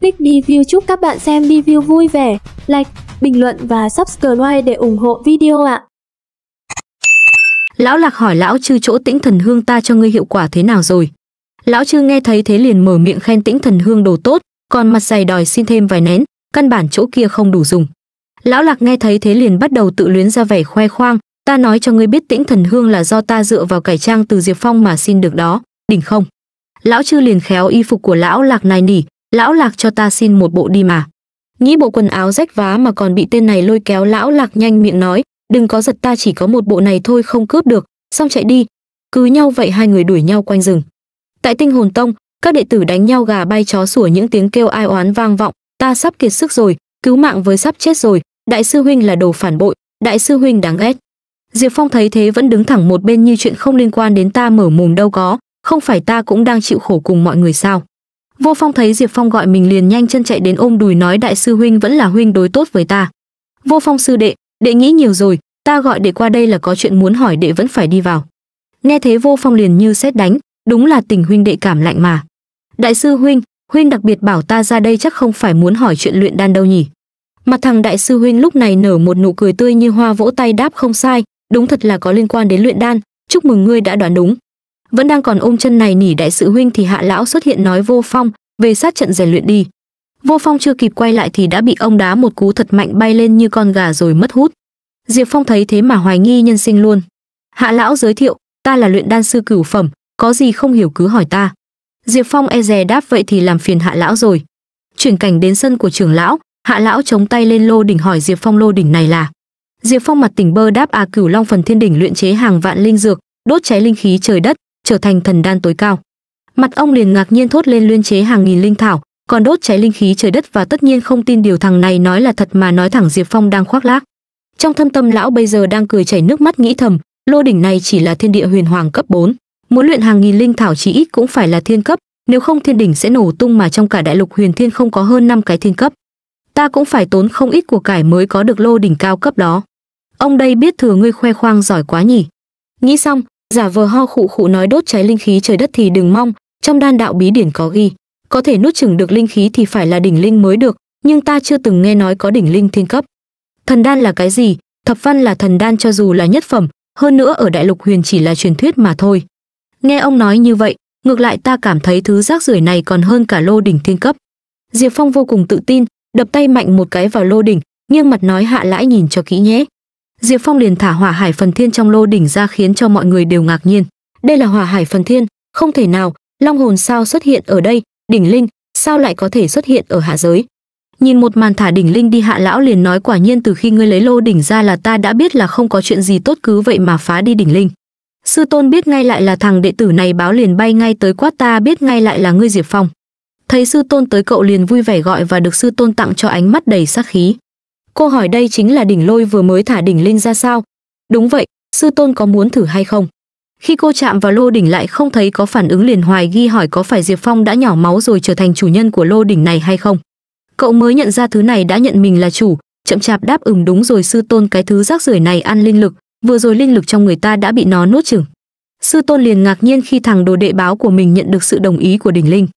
Click đi view chúc các bạn xem review vui vẻ, like, bình luận và subscribe để ủng hộ video ạ. Lão Lạc hỏi lão trư chỗ tĩnh thần hương ta cho ngươi hiệu quả thế nào rồi? Lão trư nghe thấy thế liền mở miệng khen tĩnh thần hương đồ tốt, còn mặt dày đòi xin thêm vài nén, căn bản chỗ kia không đủ dùng. Lão Lạc nghe thấy thế liền bắt đầu tự luyến ra vẻ khoe khoang, ta nói cho ngươi biết tĩnh thần hương là do ta dựa vào cải trang từ Diệp Phong mà xin được đó, đỉnh không? Lão trư liền khéo y phục của lão Lạc này nỉ, lão lạc cho ta xin một bộ đi mà nghĩ bộ quần áo rách vá mà còn bị tên này lôi kéo lão lạc nhanh miệng nói đừng có giật ta chỉ có một bộ này thôi không cướp được xong chạy đi cứ nhau vậy hai người đuổi nhau quanh rừng tại tinh hồn tông các đệ tử đánh nhau gà bay chó sủa những tiếng kêu ai oán vang vọng ta sắp kiệt sức rồi cứu mạng với sắp chết rồi đại sư huynh là đồ phản bội đại sư huynh đáng ghét diệp phong thấy thế vẫn đứng thẳng một bên như chuyện không liên quan đến ta mở mồm đâu có không phải ta cũng đang chịu khổ cùng mọi người sao Vô Phong thấy Diệp Phong gọi mình liền nhanh chân chạy đến ôm đùi nói đại sư huynh vẫn là huynh đối tốt với ta. Vô Phong sư đệ, đệ nghĩ nhiều rồi, ta gọi đệ qua đây là có chuyện muốn hỏi đệ vẫn phải đi vào. Nghe thế Vô Phong liền như xét đánh, đúng là tình huynh đệ cảm lạnh mà. Đại sư huynh, huynh đặc biệt bảo ta ra đây chắc không phải muốn hỏi chuyện luyện đan đâu nhỉ? Mặt thằng đại sư huynh lúc này nở một nụ cười tươi như hoa vỗ tay đáp không sai, đúng thật là có liên quan đến luyện đan, chúc mừng ngươi đã đoán đúng vẫn đang còn ôm chân này nỉ đại sự huynh thì hạ lão xuất hiện nói vô phong về sát trận rèn luyện đi vô phong chưa kịp quay lại thì đã bị ông đá một cú thật mạnh bay lên như con gà rồi mất hút diệp phong thấy thế mà hoài nghi nhân sinh luôn hạ lão giới thiệu ta là luyện đan sư cửu phẩm có gì không hiểu cứ hỏi ta diệp phong e dè đáp vậy thì làm phiền hạ lão rồi chuyển cảnh đến sân của trưởng lão hạ lão chống tay lên lô đỉnh hỏi diệp phong lô đỉnh này là diệp phong mặt tỉnh bơ đáp à cửu long phần thiên đỉnh luyện chế hàng vạn linh dược đốt cháy linh khí trời đất trở thành thần đan tối cao mặt ông liền ngạc nhiên thốt lên luyên chế hàng nghìn linh thảo còn đốt cháy linh khí trời đất và tất nhiên không tin điều thằng này nói là thật mà nói thẳng diệp phong đang khoác lác trong thâm tâm lão bây giờ đang cười chảy nước mắt nghĩ thầm lô đỉnh này chỉ là thiên địa huyền hoàng cấp 4. muốn luyện hàng nghìn linh thảo chỉ ít cũng phải là thiên cấp nếu không thiên đỉnh sẽ nổ tung mà trong cả đại lục huyền thiên không có hơn năm cái thiên cấp ta cũng phải tốn không ít của cải mới có được lô đỉnh cao cấp đó ông đây biết thừa ngươi khoe khoang giỏi quá nhỉ nghĩ xong giả vờ ho khụ khụ nói đốt cháy linh khí trời đất thì đừng mong trong đan đạo bí điển có ghi có thể nuốt chừng được linh khí thì phải là đỉnh linh mới được nhưng ta chưa từng nghe nói có đỉnh linh thiên cấp thần đan là cái gì thập văn là thần đan cho dù là nhất phẩm hơn nữa ở đại lục huyền chỉ là truyền thuyết mà thôi nghe ông nói như vậy ngược lại ta cảm thấy thứ rác rưởi này còn hơn cả lô đỉnh thiên cấp diệp phong vô cùng tự tin đập tay mạnh một cái vào lô đỉnh nghiêng mặt nói hạ lãi nhìn cho kỹ nhé diệp phong liền thả hỏa hải phần thiên trong lô đỉnh ra khiến cho mọi người đều ngạc nhiên đây là hỏa hải phần thiên không thể nào long hồn sao xuất hiện ở đây đỉnh linh sao lại có thể xuất hiện ở hạ giới nhìn một màn thả đỉnh linh đi hạ lão liền nói quả nhiên từ khi ngươi lấy lô đỉnh ra là ta đã biết là không có chuyện gì tốt cứ vậy mà phá đi đỉnh linh sư tôn biết ngay lại là thằng đệ tử này báo liền bay ngay tới quát ta biết ngay lại là ngươi diệp phong thấy sư tôn tới cậu liền vui vẻ gọi và được sư tôn tặng cho ánh mắt đầy sát khí Cô hỏi đây chính là đỉnh lôi vừa mới thả đỉnh linh ra sao? Đúng vậy, sư tôn có muốn thử hay không? Khi cô chạm vào lô đỉnh lại không thấy có phản ứng liền hoài ghi hỏi có phải Diệp Phong đã nhỏ máu rồi trở thành chủ nhân của lô đỉnh này hay không. Cậu mới nhận ra thứ này đã nhận mình là chủ, chậm chạp đáp ừm đúng rồi sư tôn cái thứ rác rưởi này ăn linh lực, vừa rồi linh lực trong người ta đã bị nó nuốt chửng. Sư tôn liền ngạc nhiên khi thằng đồ đệ báo của mình nhận được sự đồng ý của đỉnh linh.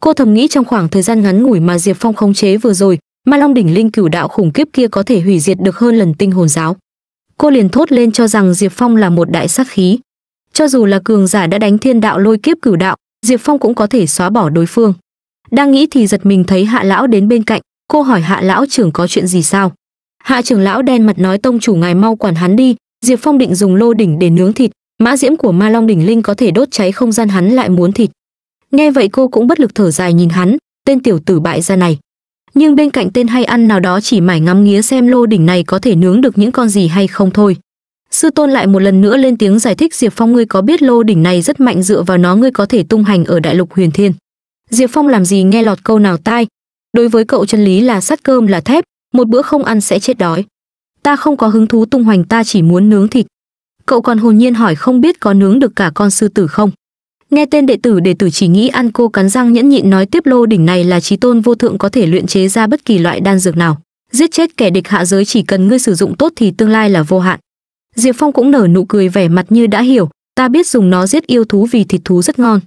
Cô thầm nghĩ trong khoảng thời gian ngắn ngủi mà Diệp Phong khống chế vừa rồi, ma long đỉnh linh cửu đạo khủng khiếp kia có thể hủy diệt được hơn lần tinh hồn giáo cô liền thốt lên cho rằng diệp phong là một đại sát khí cho dù là cường giả đã đánh thiên đạo lôi kiếp cửu đạo diệp phong cũng có thể xóa bỏ đối phương đang nghĩ thì giật mình thấy hạ lão đến bên cạnh cô hỏi hạ lão trưởng có chuyện gì sao hạ trưởng lão đen mặt nói tông chủ ngài mau quản hắn đi diệp phong định dùng lô đỉnh để nướng thịt mã diễm của ma long đỉnh linh có thể đốt cháy không gian hắn lại muốn thịt nghe vậy cô cũng bất lực thở dài nhìn hắn tên tiểu tử bại gia này nhưng bên cạnh tên hay ăn nào đó chỉ mải ngắm nghía xem lô đỉnh này có thể nướng được những con gì hay không thôi. Sư tôn lại một lần nữa lên tiếng giải thích Diệp Phong ngươi có biết lô đỉnh này rất mạnh dựa vào nó ngươi có thể tung hành ở đại lục huyền thiên. Diệp Phong làm gì nghe lọt câu nào tai. Đối với cậu chân lý là sắt cơm là thép, một bữa không ăn sẽ chết đói. Ta không có hứng thú tung hoành ta chỉ muốn nướng thịt. Cậu còn hồn nhiên hỏi không biết có nướng được cả con sư tử không. Nghe tên đệ tử đệ tử chỉ nghĩ ăn cô cắn răng nhẫn nhịn nói tiếp lô đỉnh này là trí tôn vô thượng có thể luyện chế ra bất kỳ loại đan dược nào. Giết chết kẻ địch hạ giới chỉ cần ngươi sử dụng tốt thì tương lai là vô hạn. Diệp Phong cũng nở nụ cười vẻ mặt như đã hiểu, ta biết dùng nó giết yêu thú vì thịt thú rất ngon.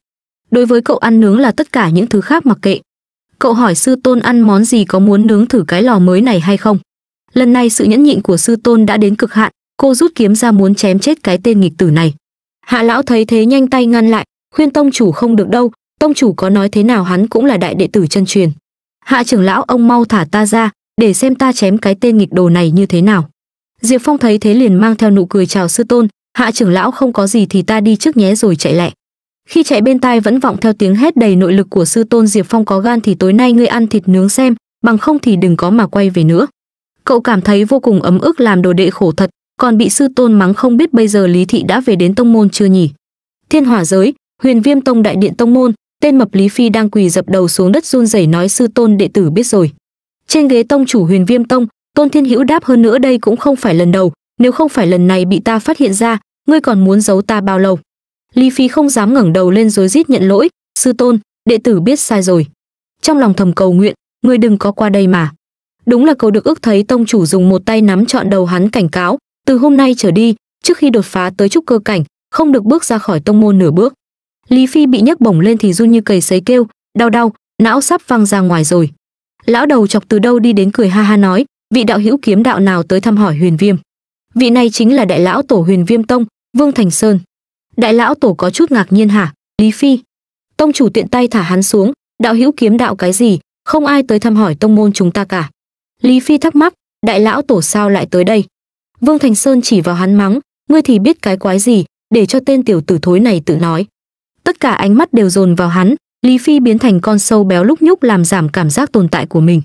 Đối với cậu ăn nướng là tất cả những thứ khác mặc kệ. Cậu hỏi sư tôn ăn món gì có muốn nướng thử cái lò mới này hay không? Lần này sự nhẫn nhịn của sư tôn đã đến cực hạn, cô rút kiếm ra muốn chém chết cái tên nghịch tử này. Hạ lão thấy thế nhanh tay ngăn lại, khuyên tông chủ không được đâu tông chủ có nói thế nào hắn cũng là đại đệ tử chân truyền hạ trưởng lão ông mau thả ta ra để xem ta chém cái tên nghịch đồ này như thế nào diệp phong thấy thế liền mang theo nụ cười chào sư tôn hạ trưởng lão không có gì thì ta đi trước nhé rồi chạy lẹ khi chạy bên tai vẫn vọng theo tiếng hét đầy nội lực của sư tôn diệp phong có gan thì tối nay ngươi ăn thịt nướng xem bằng không thì đừng có mà quay về nữa cậu cảm thấy vô cùng ấm ức làm đồ đệ khổ thật còn bị sư tôn mắng không biết bây giờ lý thị đã về đến tông môn chưa nhỉ thiên hỏa giới huyền viêm tông đại điện tông môn tên mập lý phi đang quỳ dập đầu xuống đất run rẩy nói sư tôn đệ tử biết rồi trên ghế tông chủ huyền viêm tông tôn thiên hữu đáp hơn nữa đây cũng không phải lần đầu nếu không phải lần này bị ta phát hiện ra ngươi còn muốn giấu ta bao lâu lý phi không dám ngẩng đầu lên rối rít nhận lỗi sư tôn đệ tử biết sai rồi trong lòng thầm cầu nguyện ngươi đừng có qua đây mà đúng là cầu được ước thấy tông chủ dùng một tay nắm trọn đầu hắn cảnh cáo từ hôm nay trở đi trước khi đột phá tới trúc cơ cảnh không được bước ra khỏi tông môn nửa bước lý phi bị nhấc bổng lên thì run như cầy sấy kêu đau đau não sắp văng ra ngoài rồi lão đầu chọc từ đâu đi đến cười ha ha nói vị đạo hữu kiếm đạo nào tới thăm hỏi huyền viêm vị này chính là đại lão tổ huyền viêm tông vương thành sơn đại lão tổ có chút ngạc nhiên hả lý phi tông chủ tiện tay thả hắn xuống đạo hữu kiếm đạo cái gì không ai tới thăm hỏi tông môn chúng ta cả lý phi thắc mắc đại lão tổ sao lại tới đây vương thành sơn chỉ vào hắn mắng ngươi thì biết cái quái gì để cho tên tiểu tử thối này tự nói tất cả ánh mắt đều dồn vào hắn lý phi biến thành con sâu béo lúc nhúc làm giảm cảm giác tồn tại của mình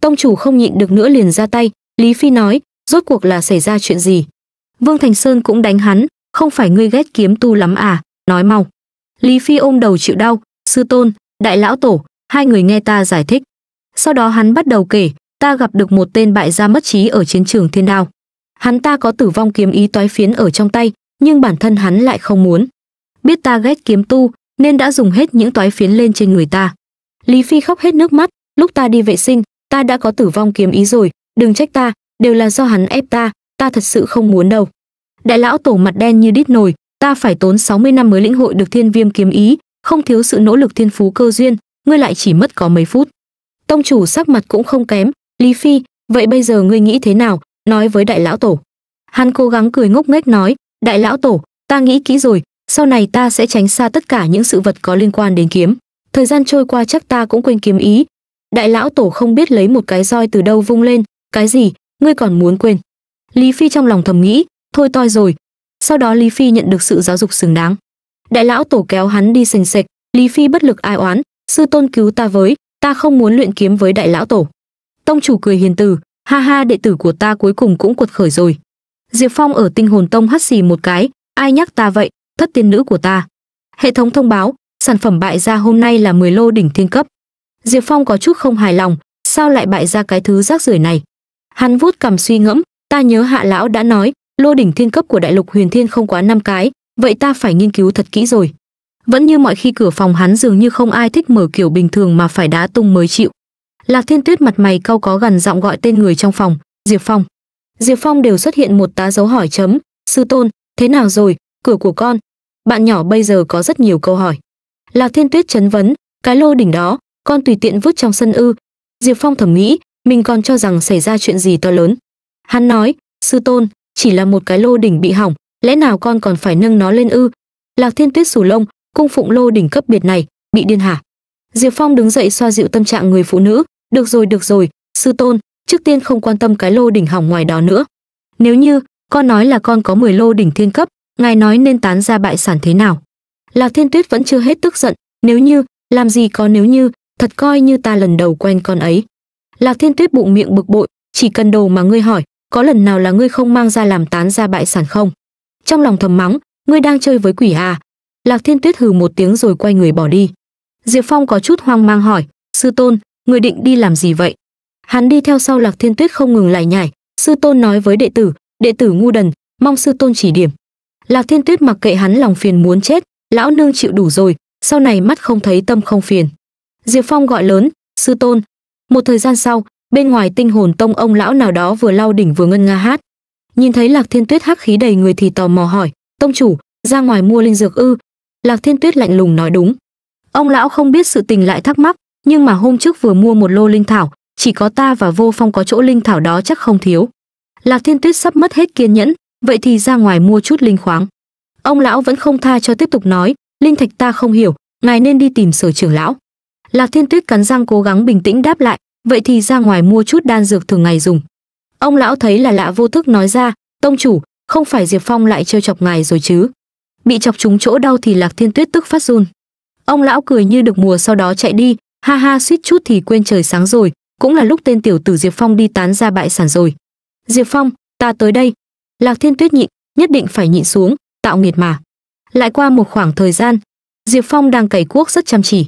tông chủ không nhịn được nữa liền ra tay lý phi nói rốt cuộc là xảy ra chuyện gì vương thành sơn cũng đánh hắn không phải ngươi ghét kiếm tu lắm à nói mau lý phi ôm đầu chịu đau sư tôn đại lão tổ hai người nghe ta giải thích sau đó hắn bắt đầu kể ta gặp được một tên bại gia mất trí ở chiến trường thiên đao hắn ta có tử vong kiếm ý toái phiến ở trong tay nhưng bản thân hắn lại không muốn biết ta ghét kiếm tu nên đã dùng hết những toái phiến lên trên người ta lý phi khóc hết nước mắt lúc ta đi vệ sinh ta đã có tử vong kiếm ý rồi đừng trách ta đều là do hắn ép ta ta thật sự không muốn đâu đại lão tổ mặt đen như đít nồi ta phải tốn 60 năm mới lĩnh hội được thiên viêm kiếm ý không thiếu sự nỗ lực thiên phú cơ duyên ngươi lại chỉ mất có mấy phút tông chủ sắc mặt cũng không kém lý phi vậy bây giờ ngươi nghĩ thế nào nói với đại lão tổ hắn cố gắng cười ngốc nghếch nói đại lão tổ ta nghĩ kỹ rồi sau này ta sẽ tránh xa tất cả những sự vật có liên quan đến kiếm thời gian trôi qua chắc ta cũng quên kiếm ý đại lão tổ không biết lấy một cái roi từ đâu vung lên cái gì ngươi còn muốn quên lý phi trong lòng thầm nghĩ thôi toi rồi sau đó lý phi nhận được sự giáo dục xứng đáng đại lão tổ kéo hắn đi sành sệch lý phi bất lực ai oán sư tôn cứu ta với ta không muốn luyện kiếm với đại lão tổ tông chủ cười hiền từ ha ha đệ tử của ta cuối cùng cũng cuột khởi rồi diệp phong ở tinh hồn tông hắt xì một cái ai nhắc ta vậy thất tiên nữ của ta hệ thống thông báo sản phẩm bại ra hôm nay là 10 lô đỉnh thiên cấp diệp phong có chút không hài lòng sao lại bại ra cái thứ rác rưởi này hắn vuốt cầm suy ngẫm ta nhớ hạ lão đã nói lô đỉnh thiên cấp của đại lục huyền thiên không quá năm cái vậy ta phải nghiên cứu thật kỹ rồi vẫn như mọi khi cửa phòng hắn dường như không ai thích mở kiểu bình thường mà phải đá tung mới chịu lạc thiên tuyết mặt mày cau có gần giọng gọi tên người trong phòng diệp phong diệp phong đều xuất hiện một tá dấu hỏi chấm sư tôn thế nào rồi cửa của con bạn nhỏ bây giờ có rất nhiều câu hỏi lạc thiên tuyết chấn vấn cái lô đỉnh đó con tùy tiện vứt trong sân ư diệp phong thầm nghĩ mình còn cho rằng xảy ra chuyện gì to lớn hắn nói sư tôn chỉ là một cái lô đỉnh bị hỏng lẽ nào con còn phải nâng nó lên ư lạc thiên tuyết sù lông cung phụng lô đỉnh cấp biệt này bị điên hả diệp phong đứng dậy xoa dịu tâm trạng người phụ nữ được rồi được rồi sư tôn trước tiên không quan tâm cái lô đỉnh hỏng ngoài đó nữa nếu như con nói là con có 10 lô đỉnh thiên cấp ngài nói nên tán ra bại sản thế nào lạc thiên tuyết vẫn chưa hết tức giận nếu như làm gì có nếu như thật coi như ta lần đầu quen con ấy lạc thiên tuyết bụng miệng bực bội chỉ cần đồ mà ngươi hỏi có lần nào là ngươi không mang ra làm tán ra bại sản không trong lòng thầm mắng ngươi đang chơi với quỷ à lạc thiên tuyết hừ một tiếng rồi quay người bỏ đi diệp phong có chút hoang mang hỏi sư tôn người định đi làm gì vậy hắn đi theo sau lạc thiên tuyết không ngừng lại nhải sư tôn nói với đệ tử đệ tử ngu đần mong sư tôn chỉ điểm Lạc Thiên Tuyết mặc kệ hắn lòng phiền muốn chết, lão nương chịu đủ rồi, sau này mắt không thấy tâm không phiền. Diệp Phong gọi lớn, sư tôn. Một thời gian sau, bên ngoài tinh hồn tông ông lão nào đó vừa lau đỉnh vừa ngân nga hát. Nhìn thấy Lạc Thiên Tuyết hắc khí đầy người thì tò mò hỏi, tông chủ, ra ngoài mua linh dược ư. Lạc Thiên Tuyết lạnh lùng nói đúng. Ông lão không biết sự tình lại thắc mắc, nhưng mà hôm trước vừa mua một lô linh thảo, chỉ có ta và vô phong có chỗ linh thảo đó chắc không thiếu. Lạc Thiên Tuyết sắp mất hết kiên nhẫn, vậy thì ra ngoài mua chút linh khoáng ông lão vẫn không tha cho tiếp tục nói linh thạch ta không hiểu ngài nên đi tìm sở trưởng lão lạc thiên tuyết cắn răng cố gắng bình tĩnh đáp lại vậy thì ra ngoài mua chút đan dược thường ngày dùng ông lão thấy là lạ vô thức nói ra tông chủ không phải diệp phong lại trêu chọc ngài rồi chứ bị chọc trúng chỗ đau thì lạc thiên tuyết tức phát run ông lão cười như được mùa sau đó chạy đi ha ha suýt chút thì quên trời sáng rồi cũng là lúc tên tiểu tử diệp phong đi tán ra bại sản rồi diệp phong ta tới đây Lạc Thiên Tuyết nhịn, nhất định phải nhịn xuống, tạo nghiệt mà. Lại qua một khoảng thời gian, Diệp Phong đang cày cuốc rất chăm chỉ.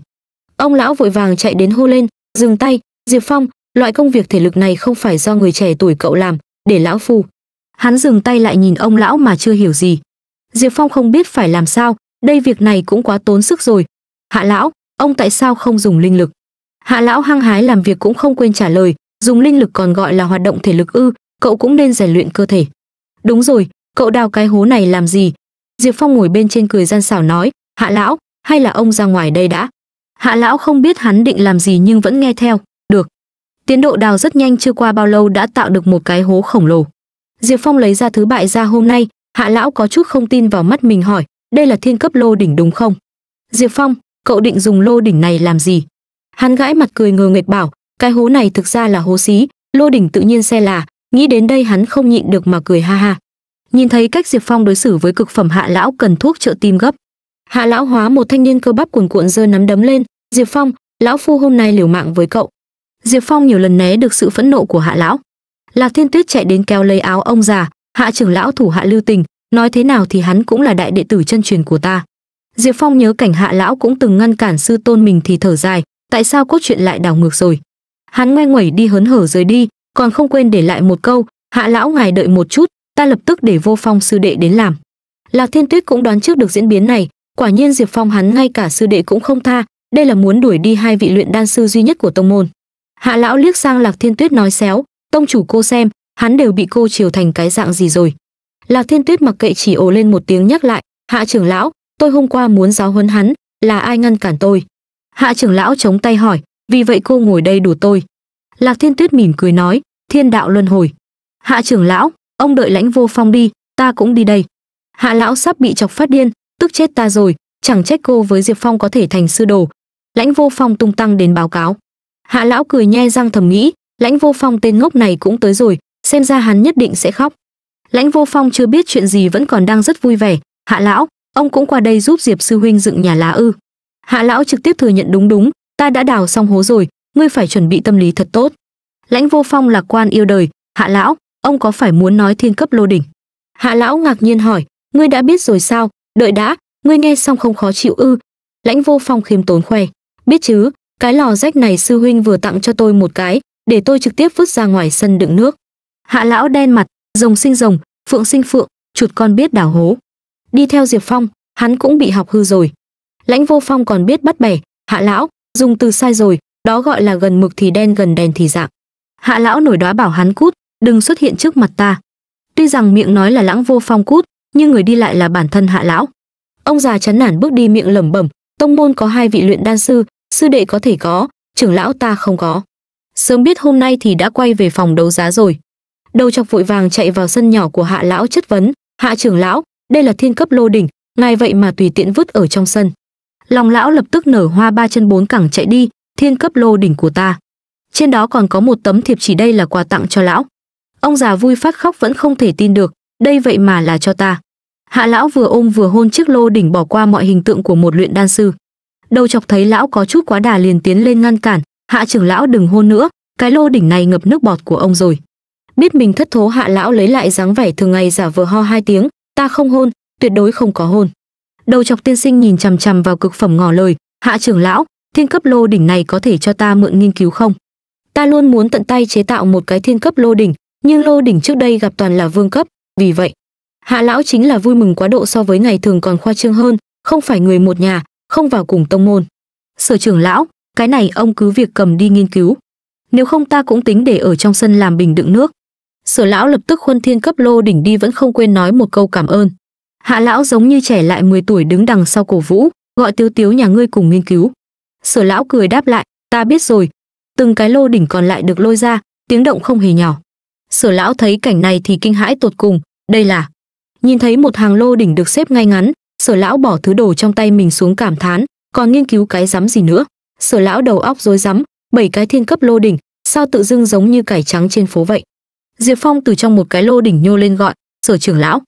Ông lão vội vàng chạy đến hô lên, dừng tay, Diệp Phong, loại công việc thể lực này không phải do người trẻ tuổi cậu làm, để lão phu. Hắn dừng tay lại nhìn ông lão mà chưa hiểu gì. Diệp Phong không biết phải làm sao, đây việc này cũng quá tốn sức rồi. Hạ lão, ông tại sao không dùng linh lực? Hạ lão hăng hái làm việc cũng không quên trả lời, dùng linh lực còn gọi là hoạt động thể lực ư, cậu cũng nên rèn luyện cơ thể đúng rồi cậu đào cái hố này làm gì diệp phong ngồi bên trên cười gian xảo nói hạ lão hay là ông ra ngoài đây đã hạ lão không biết hắn định làm gì nhưng vẫn nghe theo được tiến độ đào rất nhanh chưa qua bao lâu đã tạo được một cái hố khổng lồ diệp phong lấy ra thứ bại ra hôm nay hạ lão có chút không tin vào mắt mình hỏi đây là thiên cấp lô đỉnh đúng không diệp phong cậu định dùng lô đỉnh này làm gì hắn gãi mặt cười ngờ nghệch bảo cái hố này thực ra là hố xí lô đỉnh tự nhiên xe là nghĩ đến đây hắn không nhịn được mà cười ha ha nhìn thấy cách diệp phong đối xử với cực phẩm hạ lão cần thuốc trợ tim gấp hạ lão hóa một thanh niên cơ bắp cuồn cuộn giơ nắm đấm lên diệp phong lão phu hôm nay liều mạng với cậu diệp phong nhiều lần né được sự phẫn nộ của hạ lão lạc thiên tuyết chạy đến kéo lấy áo ông già hạ trưởng lão thủ hạ lưu tình nói thế nào thì hắn cũng là đại đệ tử chân truyền của ta diệp phong nhớ cảnh hạ lão cũng từng ngăn cản sư tôn mình thì thở dài tại sao cốt truyện lại đảo ngược rồi hắn ngoe nguẩy đi hớn hở rời đi còn không quên để lại một câu hạ lão ngài đợi một chút ta lập tức để vô phong sư đệ đến làm lạc thiên tuyết cũng đoán trước được diễn biến này quả nhiên diệp phong hắn ngay cả sư đệ cũng không tha đây là muốn đuổi đi hai vị luyện đan sư duy nhất của tông môn hạ lão liếc sang lạc thiên tuyết nói xéo tông chủ cô xem hắn đều bị cô chiều thành cái dạng gì rồi lạc thiên tuyết mặc kệ chỉ ồ lên một tiếng nhắc lại hạ trưởng lão tôi hôm qua muốn giáo huấn hắn là ai ngăn cản tôi hạ trưởng lão chống tay hỏi vì vậy cô ngồi đây đủ tôi lạc thiên tuyết mỉm cười nói thiên đạo luân hồi hạ trưởng lão ông đợi lãnh vô phong đi ta cũng đi đây hạ lão sắp bị chọc phát điên tức chết ta rồi chẳng trách cô với diệp phong có thể thành sư đồ lãnh vô phong tung tăng đến báo cáo hạ lão cười nhe răng thầm nghĩ lãnh vô phong tên ngốc này cũng tới rồi xem ra hắn nhất định sẽ khóc lãnh vô phong chưa biết chuyện gì vẫn còn đang rất vui vẻ hạ lão ông cũng qua đây giúp diệp sư huynh dựng nhà lá ư hạ lão trực tiếp thừa nhận đúng đúng ta đã đào xong hố rồi ngươi phải chuẩn bị tâm lý thật tốt lãnh vô phong lạc quan yêu đời hạ lão ông có phải muốn nói thiên cấp lô đỉnh hạ lão ngạc nhiên hỏi ngươi đã biết rồi sao đợi đã ngươi nghe xong không khó chịu ư lãnh vô phong khiêm tốn khoe biết chứ cái lò rách này sư huynh vừa tặng cho tôi một cái để tôi trực tiếp vứt ra ngoài sân đựng nước hạ lão đen mặt rồng sinh rồng phượng sinh phượng chuột con biết đào hố đi theo diệp phong hắn cũng bị học hư rồi lãnh vô phong còn biết bắt bẻ hạ lão dùng từ sai rồi đó gọi là gần mực thì đen gần đèn thì dạng hạ lão nổi đóa bảo hắn cút đừng xuất hiện trước mặt ta tuy rằng miệng nói là lãng vô phong cút nhưng người đi lại là bản thân hạ lão ông già chán nản bước đi miệng lẩm bẩm tông môn có hai vị luyện đan sư sư đệ có thể có trưởng lão ta không có sớm biết hôm nay thì đã quay về phòng đấu giá rồi đầu chọc vội vàng chạy vào sân nhỏ của hạ lão chất vấn hạ trưởng lão đây là thiên cấp lô đỉnh ngài vậy mà tùy tiện vứt ở trong sân lòng lão lập tức nở hoa ba chân bốn cẳng chạy đi thiên cấp lô đỉnh của ta. Trên đó còn có một tấm thiệp chỉ đây là quà tặng cho lão. Ông già vui phát khóc vẫn không thể tin được, đây vậy mà là cho ta. Hạ lão vừa ôm vừa hôn chiếc lô đỉnh bỏ qua mọi hình tượng của một luyện đan sư. Đầu chọc thấy lão có chút quá đà liền tiến lên ngăn cản, hạ trưởng lão đừng hôn nữa, cái lô đỉnh này ngập nước bọt của ông rồi. Biết mình thất thố hạ lão lấy lại dáng vẻ thường ngày giả vờ ho hai tiếng, ta không hôn, tuyệt đối không có hôn. Đầu chọc tiên sinh nhìn chằm chằm vào cực phẩm ngỏ lời, hạ trưởng lão, thiên cấp lô đỉnh này có thể cho ta mượn nghiên cứu không ta luôn muốn tận tay chế tạo một cái thiên cấp lô đỉnh nhưng lô đỉnh trước đây gặp toàn là vương cấp vì vậy hạ lão chính là vui mừng quá độ so với ngày thường còn khoa trương hơn không phải người một nhà không vào cùng tông môn sở trưởng lão cái này ông cứ việc cầm đi nghiên cứu nếu không ta cũng tính để ở trong sân làm bình đựng nước sở lão lập tức khuân thiên cấp lô đỉnh đi vẫn không quên nói một câu cảm ơn hạ lão giống như trẻ lại 10 tuổi đứng đằng sau cổ vũ gọi tiêu tiếu nhà ngươi cùng nghiên cứu Sở lão cười đáp lại, ta biết rồi. Từng cái lô đỉnh còn lại được lôi ra, tiếng động không hề nhỏ. Sở lão thấy cảnh này thì kinh hãi tột cùng, đây là. Nhìn thấy một hàng lô đỉnh được xếp ngay ngắn, sở lão bỏ thứ đồ trong tay mình xuống cảm thán, còn nghiên cứu cái rắm gì nữa. Sở lão đầu óc rối rắm, bảy cái thiên cấp lô đỉnh, sao tự dưng giống như cải trắng trên phố vậy. Diệp Phong từ trong một cái lô đỉnh nhô lên gọi, sở trưởng lão.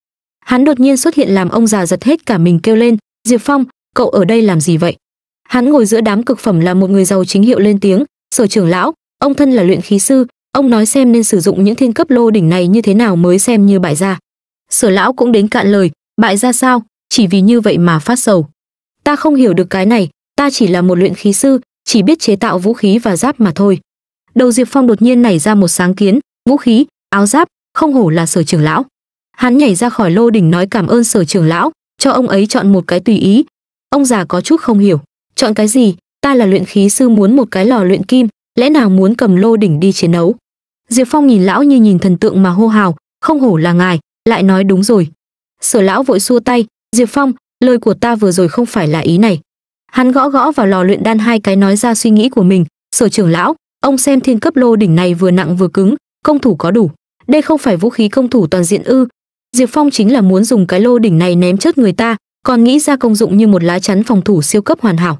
Hắn đột nhiên xuất hiện làm ông già giật hết cả mình kêu lên, Diệp Phong, cậu ở đây làm gì vậy? hắn ngồi giữa đám cực phẩm là một người giàu chính hiệu lên tiếng sở trưởng lão ông thân là luyện khí sư ông nói xem nên sử dụng những thiên cấp lô đỉnh này như thế nào mới xem như bại gia sở lão cũng đến cạn lời bại gia sao chỉ vì như vậy mà phát sầu ta không hiểu được cái này ta chỉ là một luyện khí sư chỉ biết chế tạo vũ khí và giáp mà thôi đầu diệp phong đột nhiên nảy ra một sáng kiến vũ khí áo giáp không hổ là sở trưởng lão hắn nhảy ra khỏi lô đỉnh nói cảm ơn sở trưởng lão cho ông ấy chọn một cái tùy ý ông già có chút không hiểu chọn cái gì ta là luyện khí sư muốn một cái lò luyện kim lẽ nào muốn cầm lô đỉnh đi chiến đấu diệp phong nhìn lão như nhìn thần tượng mà hô hào không hổ là ngài lại nói đúng rồi sở lão vội xua tay diệp phong lời của ta vừa rồi không phải là ý này hắn gõ gõ vào lò luyện đan hai cái nói ra suy nghĩ của mình sở trưởng lão ông xem thiên cấp lô đỉnh này vừa nặng vừa cứng công thủ có đủ đây không phải vũ khí công thủ toàn diện ư diệp phong chính là muốn dùng cái lô đỉnh này ném chết người ta còn nghĩ ra công dụng như một lá chắn phòng thủ siêu cấp hoàn hảo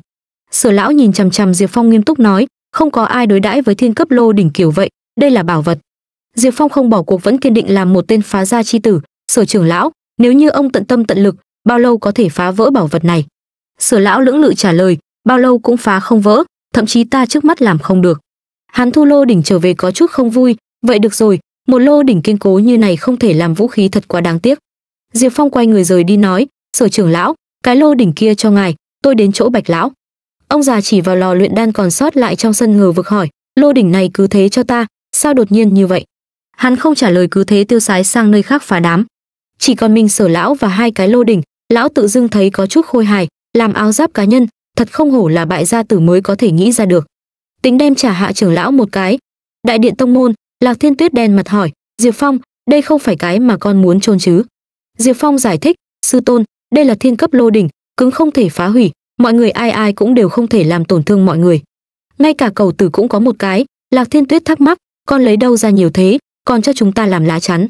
sở lão nhìn chằm chằm diệp phong nghiêm túc nói không có ai đối đãi với thiên cấp lô đỉnh kiểu vậy đây là bảo vật diệp phong không bỏ cuộc vẫn kiên định làm một tên phá gia chi tử sở trưởng lão nếu như ông tận tâm tận lực bao lâu có thể phá vỡ bảo vật này sở lão lưỡng lự trả lời bao lâu cũng phá không vỡ thậm chí ta trước mắt làm không được hắn thu lô đỉnh trở về có chút không vui vậy được rồi một lô đỉnh kiên cố như này không thể làm vũ khí thật quá đáng tiếc diệp phong quay người rời đi nói sở trưởng lão cái lô đỉnh kia cho ngài tôi đến chỗ bạch lão ông già chỉ vào lò luyện đan còn sót lại trong sân ngờ vực hỏi lô đỉnh này cứ thế cho ta sao đột nhiên như vậy hắn không trả lời cứ thế tiêu sái sang nơi khác phá đám chỉ còn mình sở lão và hai cái lô đỉnh lão tự dưng thấy có chút khôi hài làm áo giáp cá nhân thật không hổ là bại gia tử mới có thể nghĩ ra được tính đem trả hạ trưởng lão một cái đại điện tông môn lạc thiên tuyết đen mặt hỏi diệp phong đây không phải cái mà con muốn trôn chứ diệp phong giải thích sư tôn đây là thiên cấp lô đỉnh cứng không thể phá hủy mọi người ai ai cũng đều không thể làm tổn thương mọi người ngay cả cầu tử cũng có một cái lạc thiên tuyết thắc mắc con lấy đâu ra nhiều thế còn cho chúng ta làm lá chắn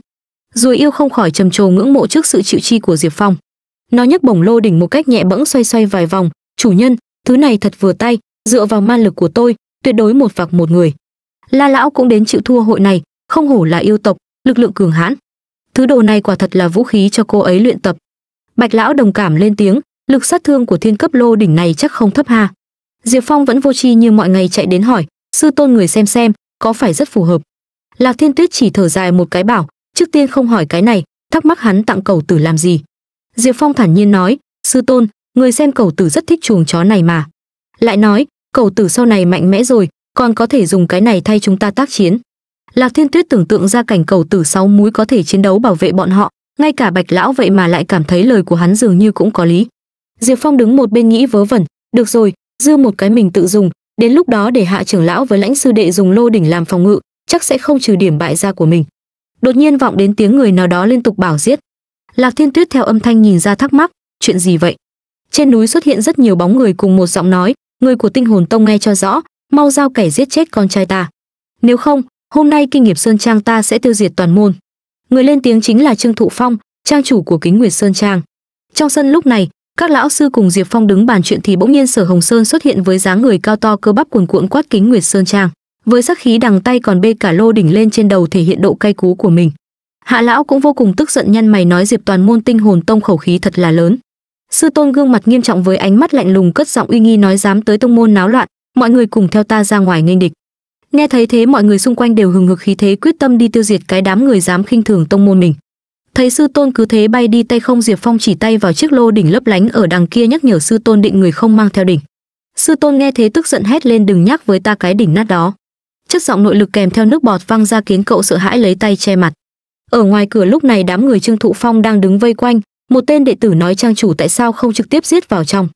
rồi yêu không khỏi trầm trồ ngưỡng mộ trước sự chịu chi của diệp phong nó nhấc bổng lô đỉnh một cách nhẹ bẫng xoay xoay vài vòng chủ nhân thứ này thật vừa tay dựa vào man lực của tôi tuyệt đối một vạc một người la lão cũng đến chịu thua hội này không hổ là yêu tộc lực lượng cường hãn thứ đồ này quả thật là vũ khí cho cô ấy luyện tập bạch lão đồng cảm lên tiếng lực sát thương của thiên cấp lô đỉnh này chắc không thấp ha diệp phong vẫn vô tri như mọi ngày chạy đến hỏi sư tôn người xem xem có phải rất phù hợp lạc thiên tuyết chỉ thở dài một cái bảo trước tiên không hỏi cái này thắc mắc hắn tặng cầu tử làm gì diệp phong thản nhiên nói sư tôn người xem cầu tử rất thích chuồng chó này mà lại nói cầu tử sau này mạnh mẽ rồi còn có thể dùng cái này thay chúng ta tác chiến lạc thiên tuyết tưởng tượng ra cảnh cầu tử sáu múi có thể chiến đấu bảo vệ bọn họ ngay cả bạch lão vậy mà lại cảm thấy lời của hắn dường như cũng có lý diệp phong đứng một bên nghĩ vớ vẩn được rồi dư một cái mình tự dùng đến lúc đó để hạ trưởng lão với lãnh sư đệ dùng lô đỉnh làm phòng ngự chắc sẽ không trừ điểm bại gia của mình đột nhiên vọng đến tiếng người nào đó liên tục bảo giết lạc thiên tuyết theo âm thanh nhìn ra thắc mắc chuyện gì vậy trên núi xuất hiện rất nhiều bóng người cùng một giọng nói người của tinh hồn tông nghe cho rõ mau giao kẻ giết chết con trai ta nếu không hôm nay kinh nghiệp sơn trang ta sẽ tiêu diệt toàn môn người lên tiếng chính là trương thụ phong trang chủ của kính nguyệt sơn trang trong sân lúc này các lão sư cùng diệp phong đứng bàn chuyện thì bỗng nhiên sở hồng sơn xuất hiện với dáng người cao to cơ bắp cuồn cuộn quát kính nguyệt sơn trang với sắc khí đằng tay còn bê cả lô đỉnh lên trên đầu thể hiện độ cay cú của mình hạ lão cũng vô cùng tức giận nhăn mày nói diệp toàn môn tinh hồn tông khẩu khí thật là lớn sư tôn gương mặt nghiêm trọng với ánh mắt lạnh lùng cất giọng uy nghi nói dám tới tông môn náo loạn mọi người cùng theo ta ra ngoài nghênh địch nghe thấy thế mọi người xung quanh đều hừng hực khí thế quyết tâm đi tiêu diệt cái đám người dám khinh thường tông môn mình thấy sư tôn cứ thế bay đi tay không diệp phong chỉ tay vào chiếc lô đỉnh lấp lánh ở đằng kia nhắc nhở sư tôn định người không mang theo đỉnh sư tôn nghe thế tức giận hét lên đừng nhắc với ta cái đỉnh nát đó chất giọng nội lực kèm theo nước bọt văng ra khiến cậu sợ hãi lấy tay che mặt ở ngoài cửa lúc này đám người trương thụ phong đang đứng vây quanh một tên đệ tử nói trang chủ tại sao không trực tiếp giết vào trong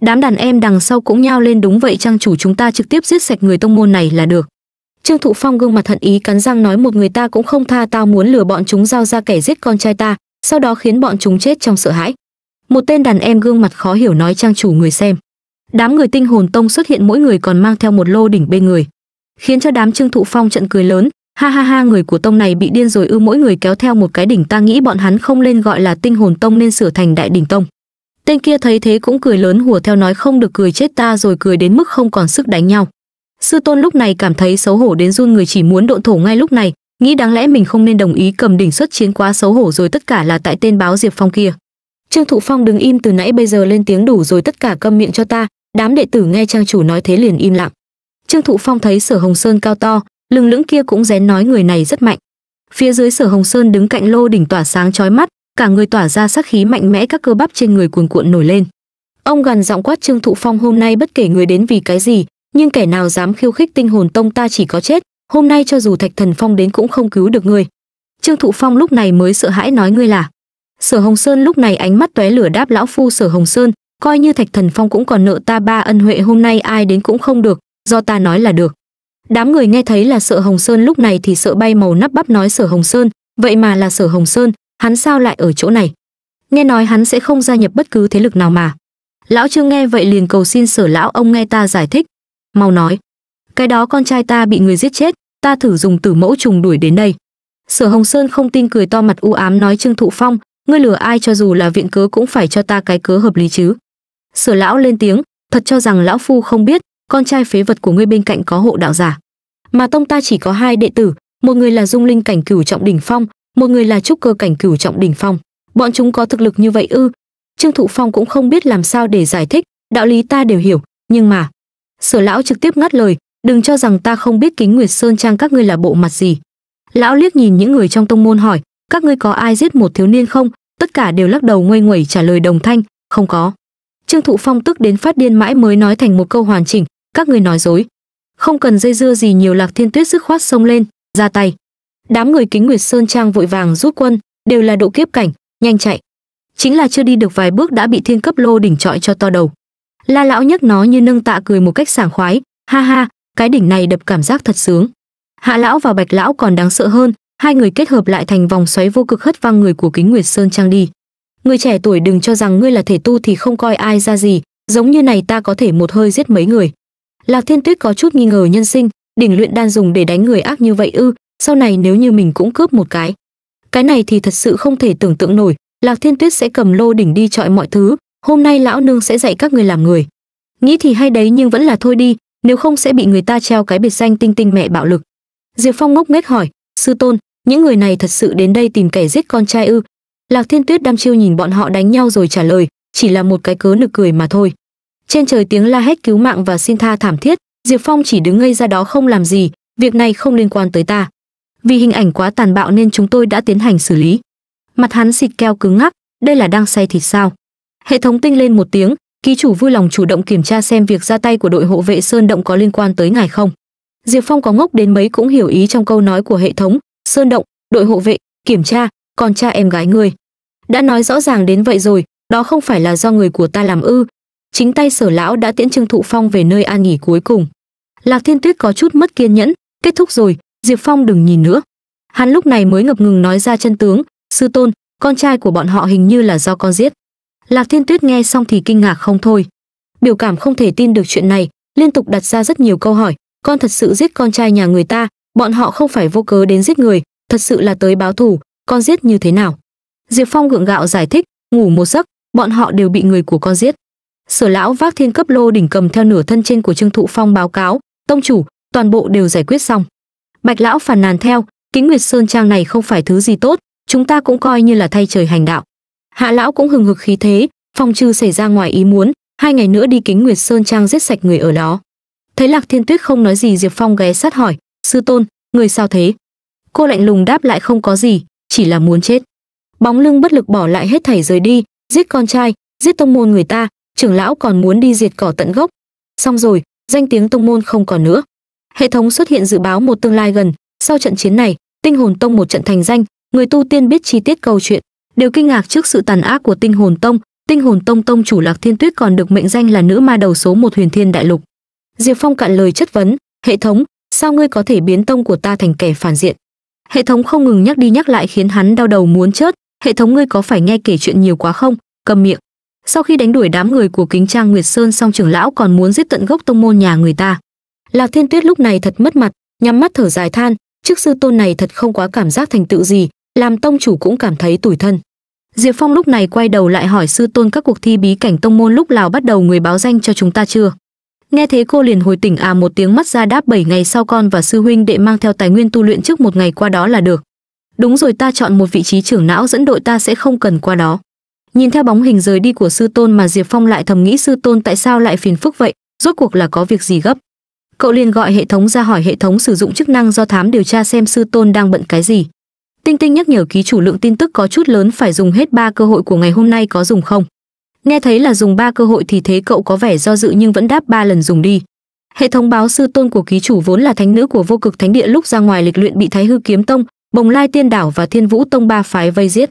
đám đàn em đằng sau cũng nhao lên đúng vậy trang chủ chúng ta trực tiếp giết sạch người tông môn này là được Trương Thụ Phong gương mặt hận ý cắn răng nói một người ta cũng không tha tao muốn lừa bọn chúng giao ra kẻ giết con trai ta, sau đó khiến bọn chúng chết trong sợ hãi. Một tên đàn em gương mặt khó hiểu nói trang chủ người xem. Đám người tinh hồn tông xuất hiện mỗi người còn mang theo một lô đỉnh bên người, khiến cho đám Trương Thụ Phong trận cười lớn, ha ha ha người của tông này bị điên rồi ư mỗi người kéo theo một cái đỉnh ta nghĩ bọn hắn không lên gọi là tinh hồn tông nên sửa thành đại đỉnh tông. Tên kia thấy thế cũng cười lớn hùa theo nói không được cười chết ta rồi cười đến mức không còn sức đánh nhau sư tôn lúc này cảm thấy xấu hổ đến run người chỉ muốn độn thổ ngay lúc này nghĩ đáng lẽ mình không nên đồng ý cầm đỉnh xuất chiến quá xấu hổ rồi tất cả là tại tên báo diệp phong kia trương thụ phong đứng im từ nãy bây giờ lên tiếng đủ rồi tất cả câm miệng cho ta đám đệ tử nghe trang chủ nói thế liền im lặng trương thụ phong thấy sở hồng sơn cao to lưng lững kia cũng rén nói người này rất mạnh phía dưới sở hồng sơn đứng cạnh lô đỉnh tỏa sáng chói mắt cả người tỏa ra sát khí mạnh mẽ các cơ bắp trên người cuồn cuộn nổi lên ông gần giọng quát trương thụ phong hôm nay bất kể người đến vì cái gì nhưng kẻ nào dám khiêu khích tinh hồn tông ta chỉ có chết hôm nay cho dù thạch thần phong đến cũng không cứu được ngươi trương thụ phong lúc này mới sợ hãi nói ngươi là sở hồng sơn lúc này ánh mắt tóe lửa đáp lão phu sở hồng sơn coi như thạch thần phong cũng còn nợ ta ba ân huệ hôm nay ai đến cũng không được do ta nói là được đám người nghe thấy là sợ hồng sơn lúc này thì sợ bay màu nắp bắp nói sở hồng sơn vậy mà là sở hồng sơn hắn sao lại ở chỗ này nghe nói hắn sẽ không gia nhập bất cứ thế lực nào mà lão trương nghe vậy liền cầu xin sở lão ông nghe ta giải thích mau nói cái đó con trai ta bị người giết chết ta thử dùng tử mẫu trùng đuổi đến đây sở hồng sơn không tin cười to mặt u ám nói trương thụ phong ngươi lừa ai cho dù là viện cớ cũng phải cho ta cái cớ hợp lý chứ sở lão lên tiếng thật cho rằng lão phu không biết con trai phế vật của ngươi bên cạnh có hộ đạo giả mà tông ta chỉ có hai đệ tử một người là dung linh cảnh cửu trọng đỉnh phong một người là trúc cơ cảnh cửu trọng đỉnh phong bọn chúng có thực lực như vậy ư trương thụ phong cũng không biết làm sao để giải thích đạo lý ta đều hiểu nhưng mà Sở lão trực tiếp ngắt lời, đừng cho rằng ta không biết Kính Nguyệt Sơn Trang các ngươi là bộ mặt gì. Lão liếc nhìn những người trong tông môn hỏi, các ngươi có ai giết một thiếu niên không? Tất cả đều lắc đầu nguây nguẩy trả lời đồng thanh, không có. Trương Thụ Phong tức đến phát điên mãi mới nói thành một câu hoàn chỉnh, các ngươi nói dối. Không cần dây dưa gì nhiều Lạc Thiên Tuyết dứt khoát sông lên, ra tay. Đám người Kính Nguyệt Sơn Trang vội vàng rút quân, đều là độ kiếp cảnh, nhanh chạy. Chính là chưa đi được vài bước đã bị thiên cấp lô đỉnh trọi cho to đầu la lão nhấc nó như nâng tạ cười một cách sảng khoái ha ha cái đỉnh này đập cảm giác thật sướng hạ lão và bạch lão còn đáng sợ hơn hai người kết hợp lại thành vòng xoáy vô cực hất văng người của kính nguyệt sơn trang đi người trẻ tuổi đừng cho rằng ngươi là thể tu thì không coi ai ra gì giống như này ta có thể một hơi giết mấy người lạc thiên tuyết có chút nghi ngờ nhân sinh đỉnh luyện đan dùng để đánh người ác như vậy ư sau này nếu như mình cũng cướp một cái cái này thì thật sự không thể tưởng tượng nổi lạc thiên tuyết sẽ cầm lô đỉnh đi chọi mọi thứ hôm nay lão nương sẽ dạy các người làm người nghĩ thì hay đấy nhưng vẫn là thôi đi nếu không sẽ bị người ta treo cái biệt danh tinh tinh mẹ bạo lực diệp phong ngốc nghếch hỏi sư tôn những người này thật sự đến đây tìm kẻ giết con trai ư lạc thiên tuyết đam chiêu nhìn bọn họ đánh nhau rồi trả lời chỉ là một cái cớ nực cười mà thôi trên trời tiếng la hét cứu mạng và xin tha thảm thiết diệp phong chỉ đứng ngây ra đó không làm gì việc này không liên quan tới ta vì hình ảnh quá tàn bạo nên chúng tôi đã tiến hành xử lý mặt hắn xịt keo cứng ngắc đây là đang say thịt sao Hệ thống tinh lên một tiếng, ký chủ vui lòng chủ động kiểm tra xem việc ra tay của đội hộ vệ Sơn Động có liên quan tới ngài không. Diệp Phong có ngốc đến mấy cũng hiểu ý trong câu nói của hệ thống, Sơn Động, đội hộ vệ, kiểm tra, còn cha em gái ngươi. Đã nói rõ ràng đến vậy rồi, đó không phải là do người của ta làm ư. Chính tay sở lão đã tiễn Trương Thụ Phong về nơi an nghỉ cuối cùng. Lạc Thiên Tuyết có chút mất kiên nhẫn, kết thúc rồi, Diệp Phong đừng nhìn nữa. Hắn lúc này mới ngập ngừng nói ra chân tướng, sư tôn, con trai của bọn họ hình như là do con giết. Lạc Thiên Tuyết nghe xong thì kinh ngạc không thôi. Biểu cảm không thể tin được chuyện này, liên tục đặt ra rất nhiều câu hỏi, con thật sự giết con trai nhà người ta, bọn họ không phải vô cớ đến giết người, thật sự là tới báo thù, con giết như thế nào? Diệp Phong gượng gạo giải thích, ngủ một giấc, bọn họ đều bị người của con giết. Sở lão vác thiên cấp lô đỉnh cầm theo nửa thân trên của Trương Thụ Phong báo cáo, tông chủ, toàn bộ đều giải quyết xong. Bạch lão phàn nàn theo, Kính Nguyệt Sơn Trang này không phải thứ gì tốt, chúng ta cũng coi như là thay trời hành đạo hạ lão cũng hừng hực khí thế phòng trừ xảy ra ngoài ý muốn hai ngày nữa đi kính nguyệt sơn trang giết sạch người ở đó thấy lạc thiên tuyết không nói gì diệp phong ghé sát hỏi sư tôn người sao thế cô lạnh lùng đáp lại không có gì chỉ là muốn chết bóng lưng bất lực bỏ lại hết thảy rời đi giết con trai giết tông môn người ta trưởng lão còn muốn đi diệt cỏ tận gốc xong rồi danh tiếng tông môn không còn nữa hệ thống xuất hiện dự báo một tương lai gần sau trận chiến này tinh hồn tông một trận thành danh người tu tiên biết chi tiết câu chuyện đều kinh ngạc trước sự tàn ác của tinh hồn tông tinh hồn tông tông chủ lạc thiên tuyết còn được mệnh danh là nữ ma đầu số một huyền thiên đại lục diệp phong cạn lời chất vấn hệ thống sao ngươi có thể biến tông của ta thành kẻ phản diện hệ thống không ngừng nhắc đi nhắc lại khiến hắn đau đầu muốn chết hệ thống ngươi có phải nghe kể chuyện nhiều quá không cầm miệng sau khi đánh đuổi đám người của kính trang nguyệt sơn song trưởng lão còn muốn giết tận gốc tông môn nhà người ta lạc thiên tuyết lúc này thật mất mặt nhắm mắt thở dài than trước sư tôn này thật không quá cảm giác thành tựu gì làm tông chủ cũng cảm thấy tủi thân Diệp Phong lúc này quay đầu lại hỏi sư tôn các cuộc thi bí cảnh tông môn lúc nào bắt đầu người báo danh cho chúng ta chưa? Nghe thế cô liền hồi tỉnh à một tiếng mắt ra đáp 7 ngày sau con và sư huynh đệ mang theo tài nguyên tu luyện trước một ngày qua đó là được. Đúng rồi ta chọn một vị trí trưởng não dẫn đội ta sẽ không cần qua đó. Nhìn theo bóng hình rời đi của sư tôn mà Diệp Phong lại thầm nghĩ sư tôn tại sao lại phiền phức vậy, rốt cuộc là có việc gì gấp. Cậu liền gọi hệ thống ra hỏi hệ thống sử dụng chức năng do thám điều tra xem sư tôn đang bận cái gì. Tinh Tinh nhắc nhở ký chủ lượng tin tức có chút lớn phải dùng hết ba cơ hội của ngày hôm nay có dùng không. Nghe thấy là dùng ba cơ hội thì thế cậu có vẻ do dự nhưng vẫn đáp ba lần dùng đi. Hệ thống báo sư tôn của ký chủ vốn là thánh nữ của vô cực thánh địa lúc ra ngoài lịch luyện bị Thái Hư Kiếm Tông, Bồng Lai Tiên Đảo và Thiên Vũ Tông ba phái vây giết.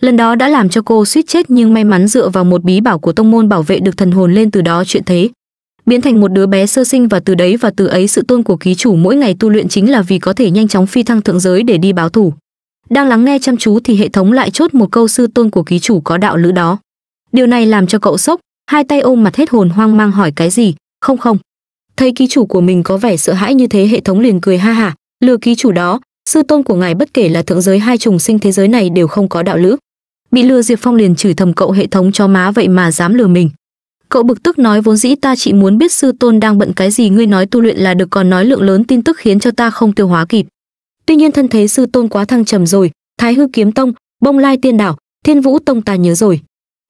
Lần đó đã làm cho cô suýt chết nhưng may mắn dựa vào một bí bảo của tông môn bảo vệ được thần hồn lên từ đó chuyện thế. Biến thành một đứa bé sơ sinh và từ đấy và từ ấy sự tôn của ký chủ mỗi ngày tu luyện chính là vì có thể nhanh chóng phi thăng thượng giới để đi báo thù đang lắng nghe chăm chú thì hệ thống lại chốt một câu sư tôn của ký chủ có đạo lữ đó điều này làm cho cậu sốc hai tay ôm mặt hết hồn hoang mang hỏi cái gì không không thấy ký chủ của mình có vẻ sợ hãi như thế hệ thống liền cười ha hả lừa ký chủ đó sư tôn của ngài bất kể là thượng giới hai trùng sinh thế giới này đều không có đạo lữ bị lừa diệp phong liền chửi thầm cậu hệ thống cho má vậy mà dám lừa mình cậu bực tức nói vốn dĩ ta chỉ muốn biết sư tôn đang bận cái gì ngươi nói tu luyện là được còn nói lượng lớn tin tức khiến cho ta không tiêu hóa kịp tuy nhiên thân thế sư tôn quá thăng trầm rồi thái hư kiếm tông bông lai tiên đảo thiên vũ tông ta nhớ rồi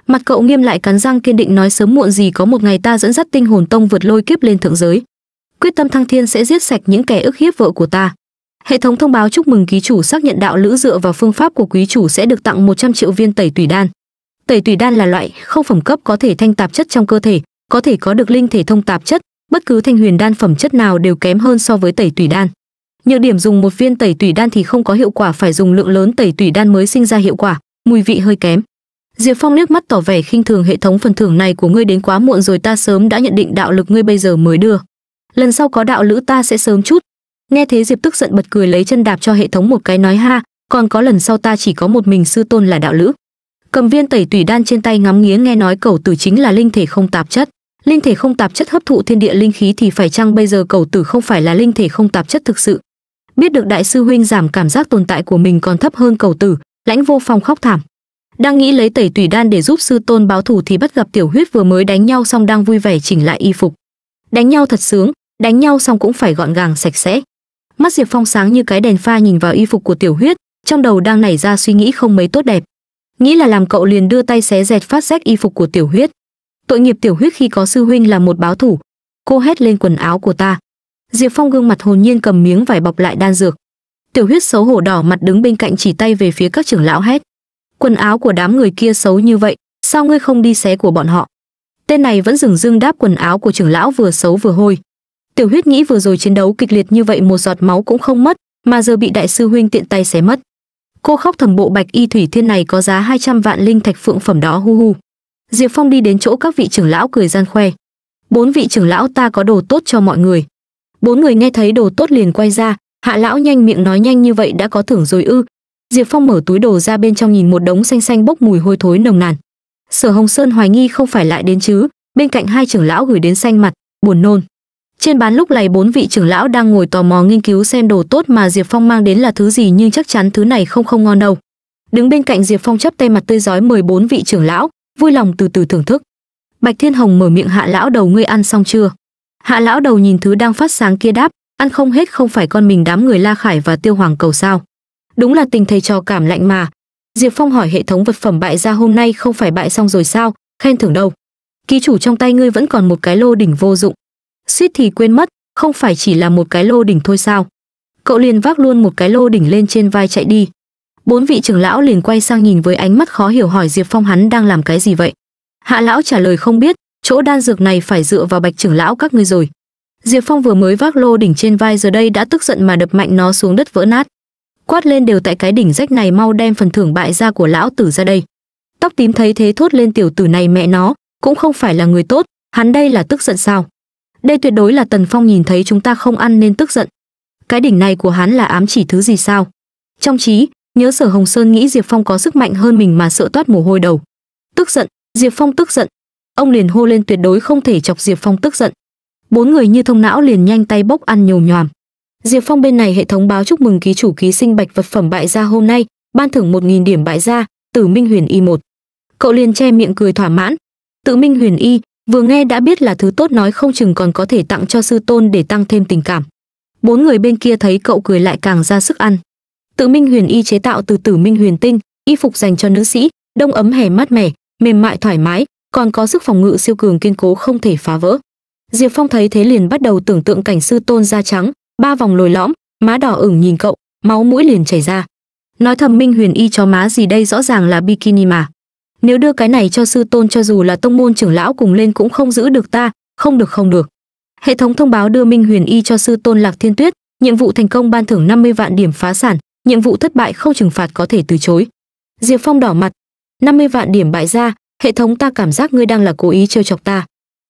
mặt cậu nghiêm lại cắn răng kiên định nói sớm muộn gì có một ngày ta dẫn dắt tinh hồn tông vượt lôi kiếp lên thượng giới quyết tâm thăng thiên sẽ giết sạch những kẻ ức hiếp vợ của ta hệ thống thông báo chúc mừng ký chủ xác nhận đạo lữ dựa vào phương pháp của quý chủ sẽ được tặng 100 triệu viên tẩy tủy đan tẩy tủy đan là loại không phẩm cấp có thể thanh tạp chất trong cơ thể có thể có được linh thể thông tạp chất bất cứ thanh huyền đan phẩm chất nào đều kém hơn so với tẩy tủy đan nhược điểm dùng một viên tẩy tủy đan thì không có hiệu quả phải dùng lượng lớn tẩy tủy đan mới sinh ra hiệu quả mùi vị hơi kém diệp phong liếc mắt tỏ vẻ khinh thường hệ thống phần thưởng này của ngươi đến quá muộn rồi ta sớm đã nhận định đạo lực ngươi bây giờ mới đưa lần sau có đạo lữ ta sẽ sớm chút nghe thế diệp tức giận bật cười lấy chân đạp cho hệ thống một cái nói ha còn có lần sau ta chỉ có một mình sư tôn là đạo lữ cầm viên tẩy tủy đan trên tay ngắm nghía nghe nói cầu tử chính là linh thể không tạp chất linh thể không tạp chất hấp thụ thiên địa linh khí thì phải chăng bây giờ cầu tử không phải là linh thể không tạp chất thực sự biết được đại sư huynh giảm cảm giác tồn tại của mình còn thấp hơn cầu tử lãnh vô phong khóc thảm đang nghĩ lấy tẩy tùy đan để giúp sư tôn báo thù thì bắt gặp tiểu huyết vừa mới đánh nhau xong đang vui vẻ chỉnh lại y phục đánh nhau thật sướng đánh nhau xong cũng phải gọn gàng sạch sẽ mắt diệp phong sáng như cái đèn pha nhìn vào y phục của tiểu huyết trong đầu đang nảy ra suy nghĩ không mấy tốt đẹp nghĩ là làm cậu liền đưa tay xé dẹt phát rách y phục của tiểu huyết tội nghiệp tiểu huyết khi có sư huynh là một báo thủ cô hét lên quần áo của ta diệp phong gương mặt hồn nhiên cầm miếng vải bọc lại đan dược tiểu huyết xấu hổ đỏ mặt đứng bên cạnh chỉ tay về phía các trưởng lão hét quần áo của đám người kia xấu như vậy sao ngươi không đi xé của bọn họ tên này vẫn dừng dưng đáp quần áo của trưởng lão vừa xấu vừa hôi tiểu huyết nghĩ vừa rồi chiến đấu kịch liệt như vậy một giọt máu cũng không mất mà giờ bị đại sư huynh tiện tay xé mất cô khóc thầm bộ bạch y thủy thiên này có giá 200 vạn linh thạch phượng phẩm đó hu hu diệp phong đi đến chỗ các vị trưởng lão cười gian khoe bốn vị trưởng lão ta có đồ tốt cho mọi người bốn người nghe thấy đồ tốt liền quay ra hạ lão nhanh miệng nói nhanh như vậy đã có thưởng rồi ư diệp phong mở túi đồ ra bên trong nhìn một đống xanh xanh bốc mùi hôi thối nồng nàn sở hồng sơn hoài nghi không phải lại đến chứ bên cạnh hai trưởng lão gửi đến xanh mặt buồn nôn trên bán lúc này bốn vị trưởng lão đang ngồi tò mò nghiên cứu xem đồ tốt mà diệp phong mang đến là thứ gì nhưng chắc chắn thứ này không không ngon đâu đứng bên cạnh diệp phong chắp tay mặt tươi giói mời bốn vị trưởng lão vui lòng từ từ thưởng thức bạch thiên hồng mở miệng hạ lão đầu ngươi ăn xong chưa hạ lão đầu nhìn thứ đang phát sáng kia đáp ăn không hết không phải con mình đám người la khải và tiêu hoàng cầu sao đúng là tình thầy trò cảm lạnh mà diệp phong hỏi hệ thống vật phẩm bại ra hôm nay không phải bại xong rồi sao khen thưởng đâu ký chủ trong tay ngươi vẫn còn một cái lô đỉnh vô dụng suýt thì quên mất không phải chỉ là một cái lô đỉnh thôi sao cậu liền vác luôn một cái lô đỉnh lên trên vai chạy đi bốn vị trưởng lão liền quay sang nhìn với ánh mắt khó hiểu hỏi diệp phong hắn đang làm cái gì vậy hạ lão trả lời không biết chỗ đan dược này phải dựa vào bạch trưởng lão các ngươi rồi diệp phong vừa mới vác lô đỉnh trên vai giờ đây đã tức giận mà đập mạnh nó xuống đất vỡ nát quát lên đều tại cái đỉnh rách này mau đem phần thưởng bại gia của lão tử ra đây tóc tím thấy thế thốt lên tiểu tử này mẹ nó cũng không phải là người tốt hắn đây là tức giận sao đây tuyệt đối là tần phong nhìn thấy chúng ta không ăn nên tức giận cái đỉnh này của hắn là ám chỉ thứ gì sao trong trí nhớ sở hồng sơn nghĩ diệp phong có sức mạnh hơn mình mà sợ toát mồ hôi đầu tức giận diệp phong tức giận ông liền hô lên tuyệt đối không thể chọc diệp phong tức giận bốn người như thông não liền nhanh tay bốc ăn nhồm nhòm diệp phong bên này hệ thống báo chúc mừng ký chủ ký sinh bạch vật phẩm bại gia hôm nay ban thưởng một nghìn điểm bại gia tử minh huyền y một cậu liền che miệng cười thỏa mãn tự minh huyền y vừa nghe đã biết là thứ tốt nói không chừng còn có thể tặng cho sư tôn để tăng thêm tình cảm bốn người bên kia thấy cậu cười lại càng ra sức ăn tự minh huyền y chế tạo từ tử minh huyền tinh y phục dành cho nữ sĩ đông ấm hè mát mẻ mềm mại thoải mái còn có sức phòng ngự siêu cường kiên cố không thể phá vỡ. Diệp Phong thấy thế liền bắt đầu tưởng tượng cảnh sư tôn da trắng, ba vòng lồi lõm, má đỏ ửng nhìn cậu, máu mũi liền chảy ra. Nói thầm Minh Huyền y cho má gì đây rõ ràng là bikini mà. Nếu đưa cái này cho sư tôn cho dù là tông môn trưởng lão cùng lên cũng không giữ được ta, không được không được. Hệ thống thông báo đưa Minh Huyền y cho sư tôn Lạc Thiên Tuyết, nhiệm vụ thành công ban thưởng 50 vạn điểm phá sản, nhiệm vụ thất bại không trừng phạt có thể từ chối. Diệp Phong đỏ mặt, 50 vạn điểm bại ra, hệ thống ta cảm giác ngươi đang là cố ý trêu chọc ta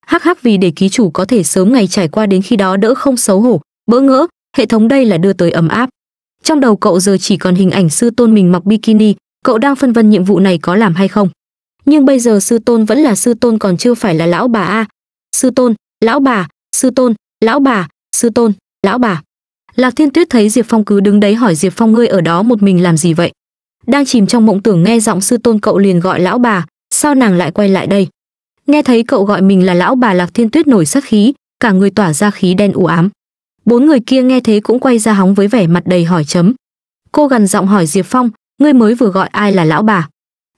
hắc hắc vì để ký chủ có thể sớm ngày trải qua đến khi đó đỡ không xấu hổ bỡ ngỡ hệ thống đây là đưa tới ấm áp trong đầu cậu giờ chỉ còn hình ảnh sư tôn mình mặc bikini cậu đang phân vân nhiệm vụ này có làm hay không nhưng bây giờ sư tôn vẫn là sư tôn còn chưa phải là lão bà a sư tôn lão bà sư tôn lão bà sư tôn lão bà lạc thiên tuyết thấy diệp phong cứ đứng đấy hỏi diệp phong ngươi ở đó một mình làm gì vậy đang chìm trong mộng tưởng nghe giọng sư tôn cậu liền gọi lão bà sao nàng lại quay lại đây nghe thấy cậu gọi mình là lão bà lạc thiên tuyết nổi sắc khí cả người tỏa ra khí đen u ám bốn người kia nghe thế cũng quay ra hóng với vẻ mặt đầy hỏi chấm cô gần giọng hỏi diệp phong ngươi mới vừa gọi ai là lão bà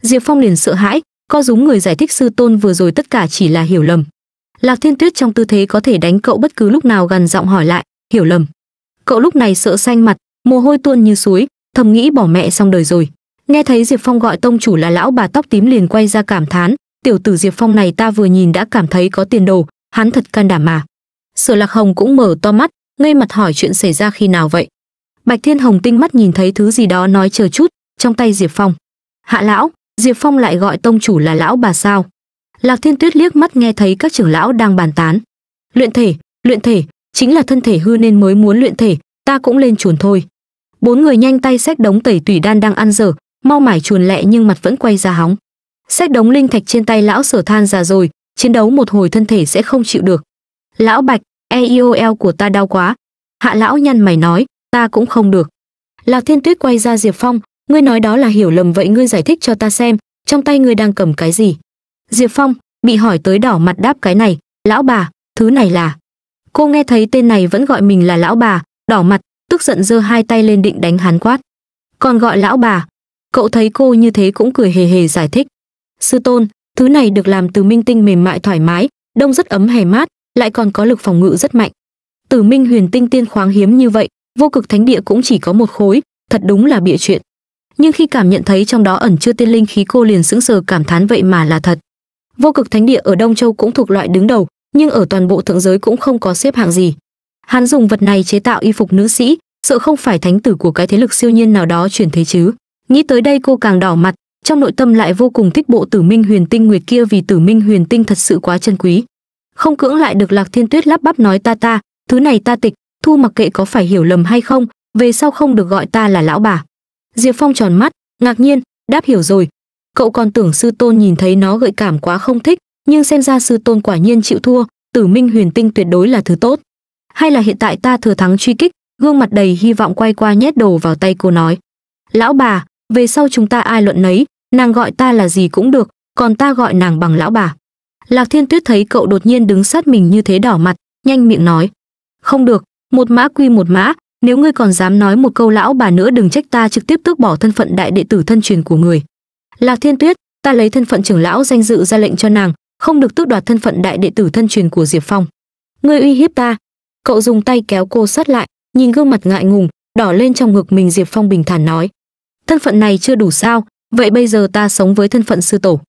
diệp phong liền sợ hãi co rúm người giải thích sư tôn vừa rồi tất cả chỉ là hiểu lầm lạc thiên tuyết trong tư thế có thể đánh cậu bất cứ lúc nào gần giọng hỏi lại hiểu lầm cậu lúc này sợ xanh mặt mồ hôi tuôn như suối thầm nghĩ bỏ mẹ xong đời rồi nghe thấy diệp phong gọi tông chủ là lão bà tóc tím liền quay ra cảm thán tiểu tử diệp phong này ta vừa nhìn đã cảm thấy có tiền đồ hắn thật can đảm mà sở lạc hồng cũng mở to mắt ngây mặt hỏi chuyện xảy ra khi nào vậy bạch thiên hồng tinh mắt nhìn thấy thứ gì đó nói chờ chút trong tay diệp phong hạ lão diệp phong lại gọi tông chủ là lão bà sao lạc thiên tuyết liếc mắt nghe thấy các trưởng lão đang bàn tán luyện thể luyện thể chính là thân thể hư nên mới muốn luyện thể ta cũng lên chuồn thôi bốn người nhanh tay xách đống tẩy tủy đan đang ăn dở mau mải chuồn lẹ nhưng mặt vẫn quay ra hóng xét đống linh thạch trên tay lão sở than già rồi chiến đấu một hồi thân thể sẽ không chịu được lão bạch eiol của ta đau quá hạ lão nhăn mày nói ta cũng không được lạc thiên tuyết quay ra diệp phong ngươi nói đó là hiểu lầm vậy ngươi giải thích cho ta xem trong tay ngươi đang cầm cái gì diệp phong bị hỏi tới đỏ mặt đáp cái này lão bà thứ này là cô nghe thấy tên này vẫn gọi mình là lão bà đỏ mặt tức giận giơ hai tay lên định đánh hắn quát còn gọi lão bà Cậu thấy cô như thế cũng cười hề hề giải thích. Sư tôn, thứ này được làm từ minh tinh mềm mại thoải mái, đông rất ấm hè mát, lại còn có lực phòng ngự rất mạnh. Tử minh huyền tinh tiên khoáng hiếm như vậy, vô cực thánh địa cũng chỉ có một khối, thật đúng là bịa chuyện. Nhưng khi cảm nhận thấy trong đó ẩn chưa tiên linh khí cô liền sững sờ cảm thán vậy mà là thật. Vô cực thánh địa ở Đông Châu cũng thuộc loại đứng đầu, nhưng ở toàn bộ thượng giới cũng không có xếp hạng gì. Hắn dùng vật này chế tạo y phục nữ sĩ, sợ không phải thánh tử của cái thế lực siêu nhiên nào đó chuyển thế chứ nghĩ tới đây cô càng đỏ mặt trong nội tâm lại vô cùng thích bộ tử minh huyền tinh nguyệt kia vì tử minh huyền tinh thật sự quá chân quý không cưỡng lại được lạc thiên tuyết lắp bắp nói ta ta thứ này ta tịch thu mặc kệ có phải hiểu lầm hay không về sau không được gọi ta là lão bà diệp phong tròn mắt ngạc nhiên đáp hiểu rồi cậu còn tưởng sư tôn nhìn thấy nó gợi cảm quá không thích nhưng xem ra sư tôn quả nhiên chịu thua tử minh huyền tinh tuyệt đối là thứ tốt hay là hiện tại ta thừa thắng truy kích gương mặt đầy hy vọng quay qua nhét đồ vào tay cô nói lão bà về sau chúng ta ai luận nấy nàng gọi ta là gì cũng được còn ta gọi nàng bằng lão bà lạc thiên tuyết thấy cậu đột nhiên đứng sát mình như thế đỏ mặt nhanh miệng nói không được một mã quy một mã nếu ngươi còn dám nói một câu lão bà nữa đừng trách ta trực tiếp tước bỏ thân phận đại đệ tử thân truyền của người lạc thiên tuyết ta lấy thân phận trưởng lão danh dự ra lệnh cho nàng không được tước đoạt thân phận đại đệ tử thân truyền của diệp phong ngươi uy hiếp ta cậu dùng tay kéo cô sát lại nhìn gương mặt ngại ngùng đỏ lên trong ngực mình diệp phong bình thản nói thân phận này chưa đủ sao vậy bây giờ ta sống với thân phận sư tổ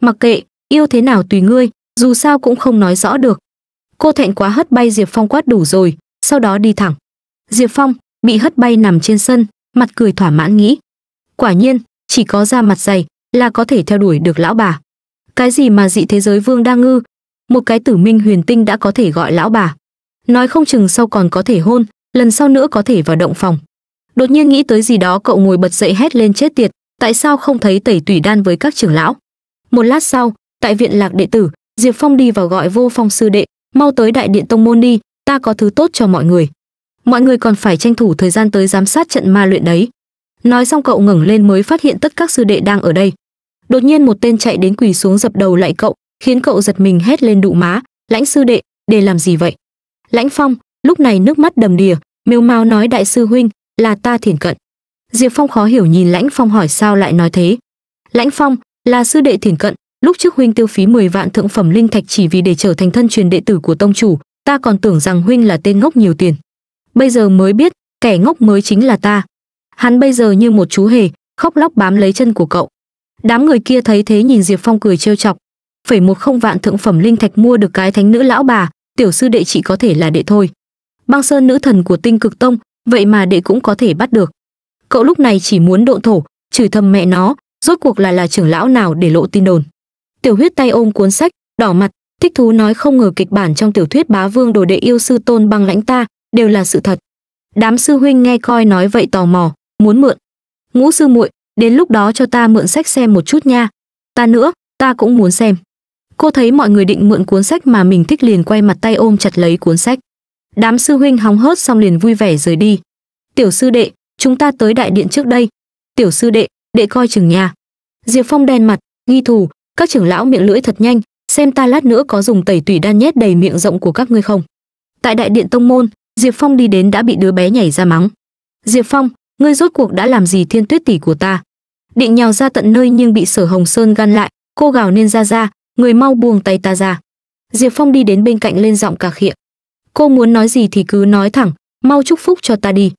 mặc kệ yêu thế nào tùy ngươi dù sao cũng không nói rõ được cô thẹn quá hất bay diệp phong quát đủ rồi sau đó đi thẳng diệp phong bị hất bay nằm trên sân mặt cười thỏa mãn nghĩ quả nhiên chỉ có da mặt dày là có thể theo đuổi được lão bà cái gì mà dị thế giới vương đa ngư một cái tử minh huyền tinh đã có thể gọi lão bà nói không chừng sau còn có thể hôn lần sau nữa có thể vào động phòng đột nhiên nghĩ tới gì đó cậu ngồi bật dậy hét lên chết tiệt tại sao không thấy tẩy tủy đan với các trưởng lão một lát sau tại viện lạc đệ tử diệp phong đi vào gọi vô phong sư đệ mau tới đại điện tông môn đi ta có thứ tốt cho mọi người mọi người còn phải tranh thủ thời gian tới giám sát trận ma luyện đấy nói xong cậu ngẩng lên mới phát hiện tất các sư đệ đang ở đây đột nhiên một tên chạy đến quỳ xuống dập đầu lại cậu khiến cậu giật mình hét lên đụ má lãnh sư đệ để làm gì vậy lãnh phong lúc này nước mắt đầm đìa mêu mao nói đại sư huynh là ta thiền cận diệp phong khó hiểu nhìn lãnh phong hỏi sao lại nói thế lãnh phong là sư đệ thiền cận lúc trước huynh tiêu phí 10 vạn thượng phẩm linh thạch chỉ vì để trở thành thân truyền đệ tử của tông chủ ta còn tưởng rằng huynh là tên ngốc nhiều tiền bây giờ mới biết kẻ ngốc mới chính là ta hắn bây giờ như một chú hề khóc lóc bám lấy chân của cậu đám người kia thấy thế nhìn diệp phong cười trêu chọc phải một không vạn thượng phẩm linh thạch mua được cái thánh nữ lão bà tiểu sư đệ chỉ có thể là đệ thôi băng sơn nữ thần của tinh cực tông vậy mà đệ cũng có thể bắt được cậu lúc này chỉ muốn độ thổ chửi thầm mẹ nó rốt cuộc là là trưởng lão nào để lộ tin đồn tiểu huyết tay ôm cuốn sách đỏ mặt thích thú nói không ngờ kịch bản trong tiểu thuyết bá vương đồ đệ yêu sư tôn băng lãnh ta đều là sự thật đám sư huynh nghe coi nói vậy tò mò muốn mượn ngũ sư muội đến lúc đó cho ta mượn sách xem một chút nha ta nữa ta cũng muốn xem cô thấy mọi người định mượn cuốn sách mà mình thích liền quay mặt tay ôm chặt lấy cuốn sách Đám sư huynh hóng hớt xong liền vui vẻ rời đi. Tiểu sư đệ, chúng ta tới đại điện trước đây. Tiểu sư đệ, đệ coi chừng nhà. Diệp Phong đen mặt, nghi thù, các trưởng lão miệng lưỡi thật nhanh, xem ta lát nữa có dùng tẩy tủy đan nhét đầy miệng rộng của các ngươi không. Tại đại điện tông môn, Diệp Phong đi đến đã bị đứa bé nhảy ra mắng. Diệp Phong, ngươi rốt cuộc đã làm gì thiên tuyết tỷ của ta? Định nhào ra tận nơi nhưng bị sở hồng sơn gan lại, cô gào nên ra ra, người mau buông tay ta ra. Diệp Phong đi đến bên cạnh lên giọng cà khịa cô muốn nói gì thì cứ nói thẳng mau chúc phúc cho ta đi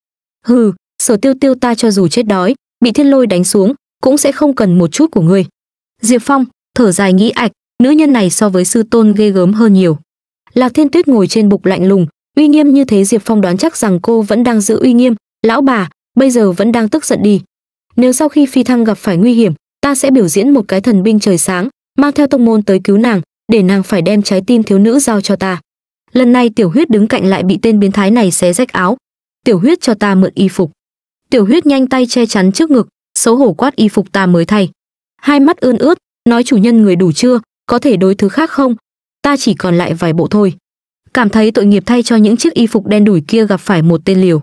hừ sở tiêu tiêu ta cho dù chết đói bị thiên lôi đánh xuống cũng sẽ không cần một chút của ngươi diệp phong thở dài nghĩ ạch nữ nhân này so với sư tôn ghê gớm hơn nhiều lạc thiên tuyết ngồi trên bục lạnh lùng uy nghiêm như thế diệp phong đoán chắc rằng cô vẫn đang giữ uy nghiêm lão bà bây giờ vẫn đang tức giận đi nếu sau khi phi thăng gặp phải nguy hiểm ta sẽ biểu diễn một cái thần binh trời sáng mang theo tông môn tới cứu nàng để nàng phải đem trái tim thiếu nữ giao cho ta lần này tiểu huyết đứng cạnh lại bị tên biến thái này xé rách áo tiểu huyết cho ta mượn y phục tiểu huyết nhanh tay che chắn trước ngực xấu hổ quát y phục ta mới thay hai mắt ươn ướt nói chủ nhân người đủ chưa có thể đối thứ khác không ta chỉ còn lại vài bộ thôi cảm thấy tội nghiệp thay cho những chiếc y phục đen đủi kia gặp phải một tên liều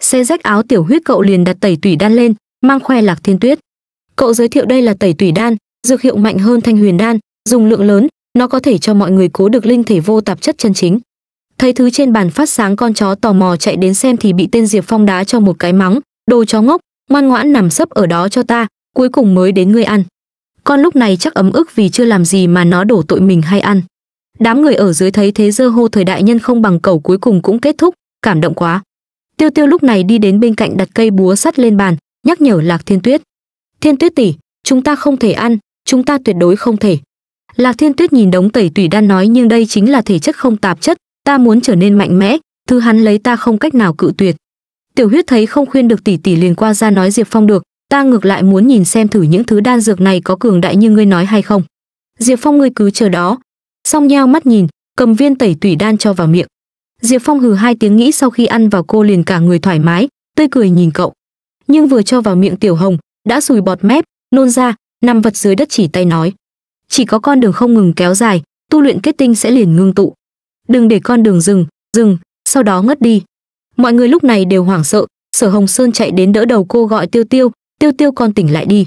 xe rách áo tiểu huyết cậu liền đặt tẩy tủy đan lên mang khoe lạc thiên tuyết cậu giới thiệu đây là tẩy tủy đan dược hiệu mạnh hơn thanh huyền đan dùng lượng lớn nó có thể cho mọi người cố được linh thể vô tạp chất chân chính thấy thứ trên bàn phát sáng con chó tò mò chạy đến xem thì bị tên diệp phong đá cho một cái mắng đồ chó ngốc ngoan ngoãn nằm sấp ở đó cho ta cuối cùng mới đến ngươi ăn con lúc này chắc ấm ức vì chưa làm gì mà nó đổ tội mình hay ăn đám người ở dưới thấy thế dơ hô thời đại nhân không bằng cầu cuối cùng cũng kết thúc cảm động quá tiêu tiêu lúc này đi đến bên cạnh đặt cây búa sắt lên bàn nhắc nhở lạc thiên tuyết thiên tuyết tỷ chúng ta không thể ăn chúng ta tuyệt đối không thể lạc thiên tuyết nhìn đống tẩy tủy đan nói nhưng đây chính là thể chất không tạp chất ta muốn trở nên mạnh mẽ thứ hắn lấy ta không cách nào cự tuyệt tiểu huyết thấy không khuyên được tỷ tỷ liền qua ra nói diệp phong được ta ngược lại muốn nhìn xem thử những thứ đan dược này có cường đại như ngươi nói hay không diệp phong ngươi cứ chờ đó song nheo mắt nhìn cầm viên tẩy tủy đan cho vào miệng diệp phong hừ hai tiếng nghĩ sau khi ăn vào cô liền cả người thoải mái tươi cười nhìn cậu nhưng vừa cho vào miệng tiểu hồng đã sùi bọt mép nôn ra nằm vật dưới đất chỉ tay nói chỉ có con đường không ngừng kéo dài tu luyện kết tinh sẽ liền ngưng tụ đừng để con đường dừng dừng sau đó ngất đi mọi người lúc này đều hoảng sợ sở hồng sơn chạy đến đỡ đầu cô gọi tiêu tiêu tiêu tiêu con tỉnh lại đi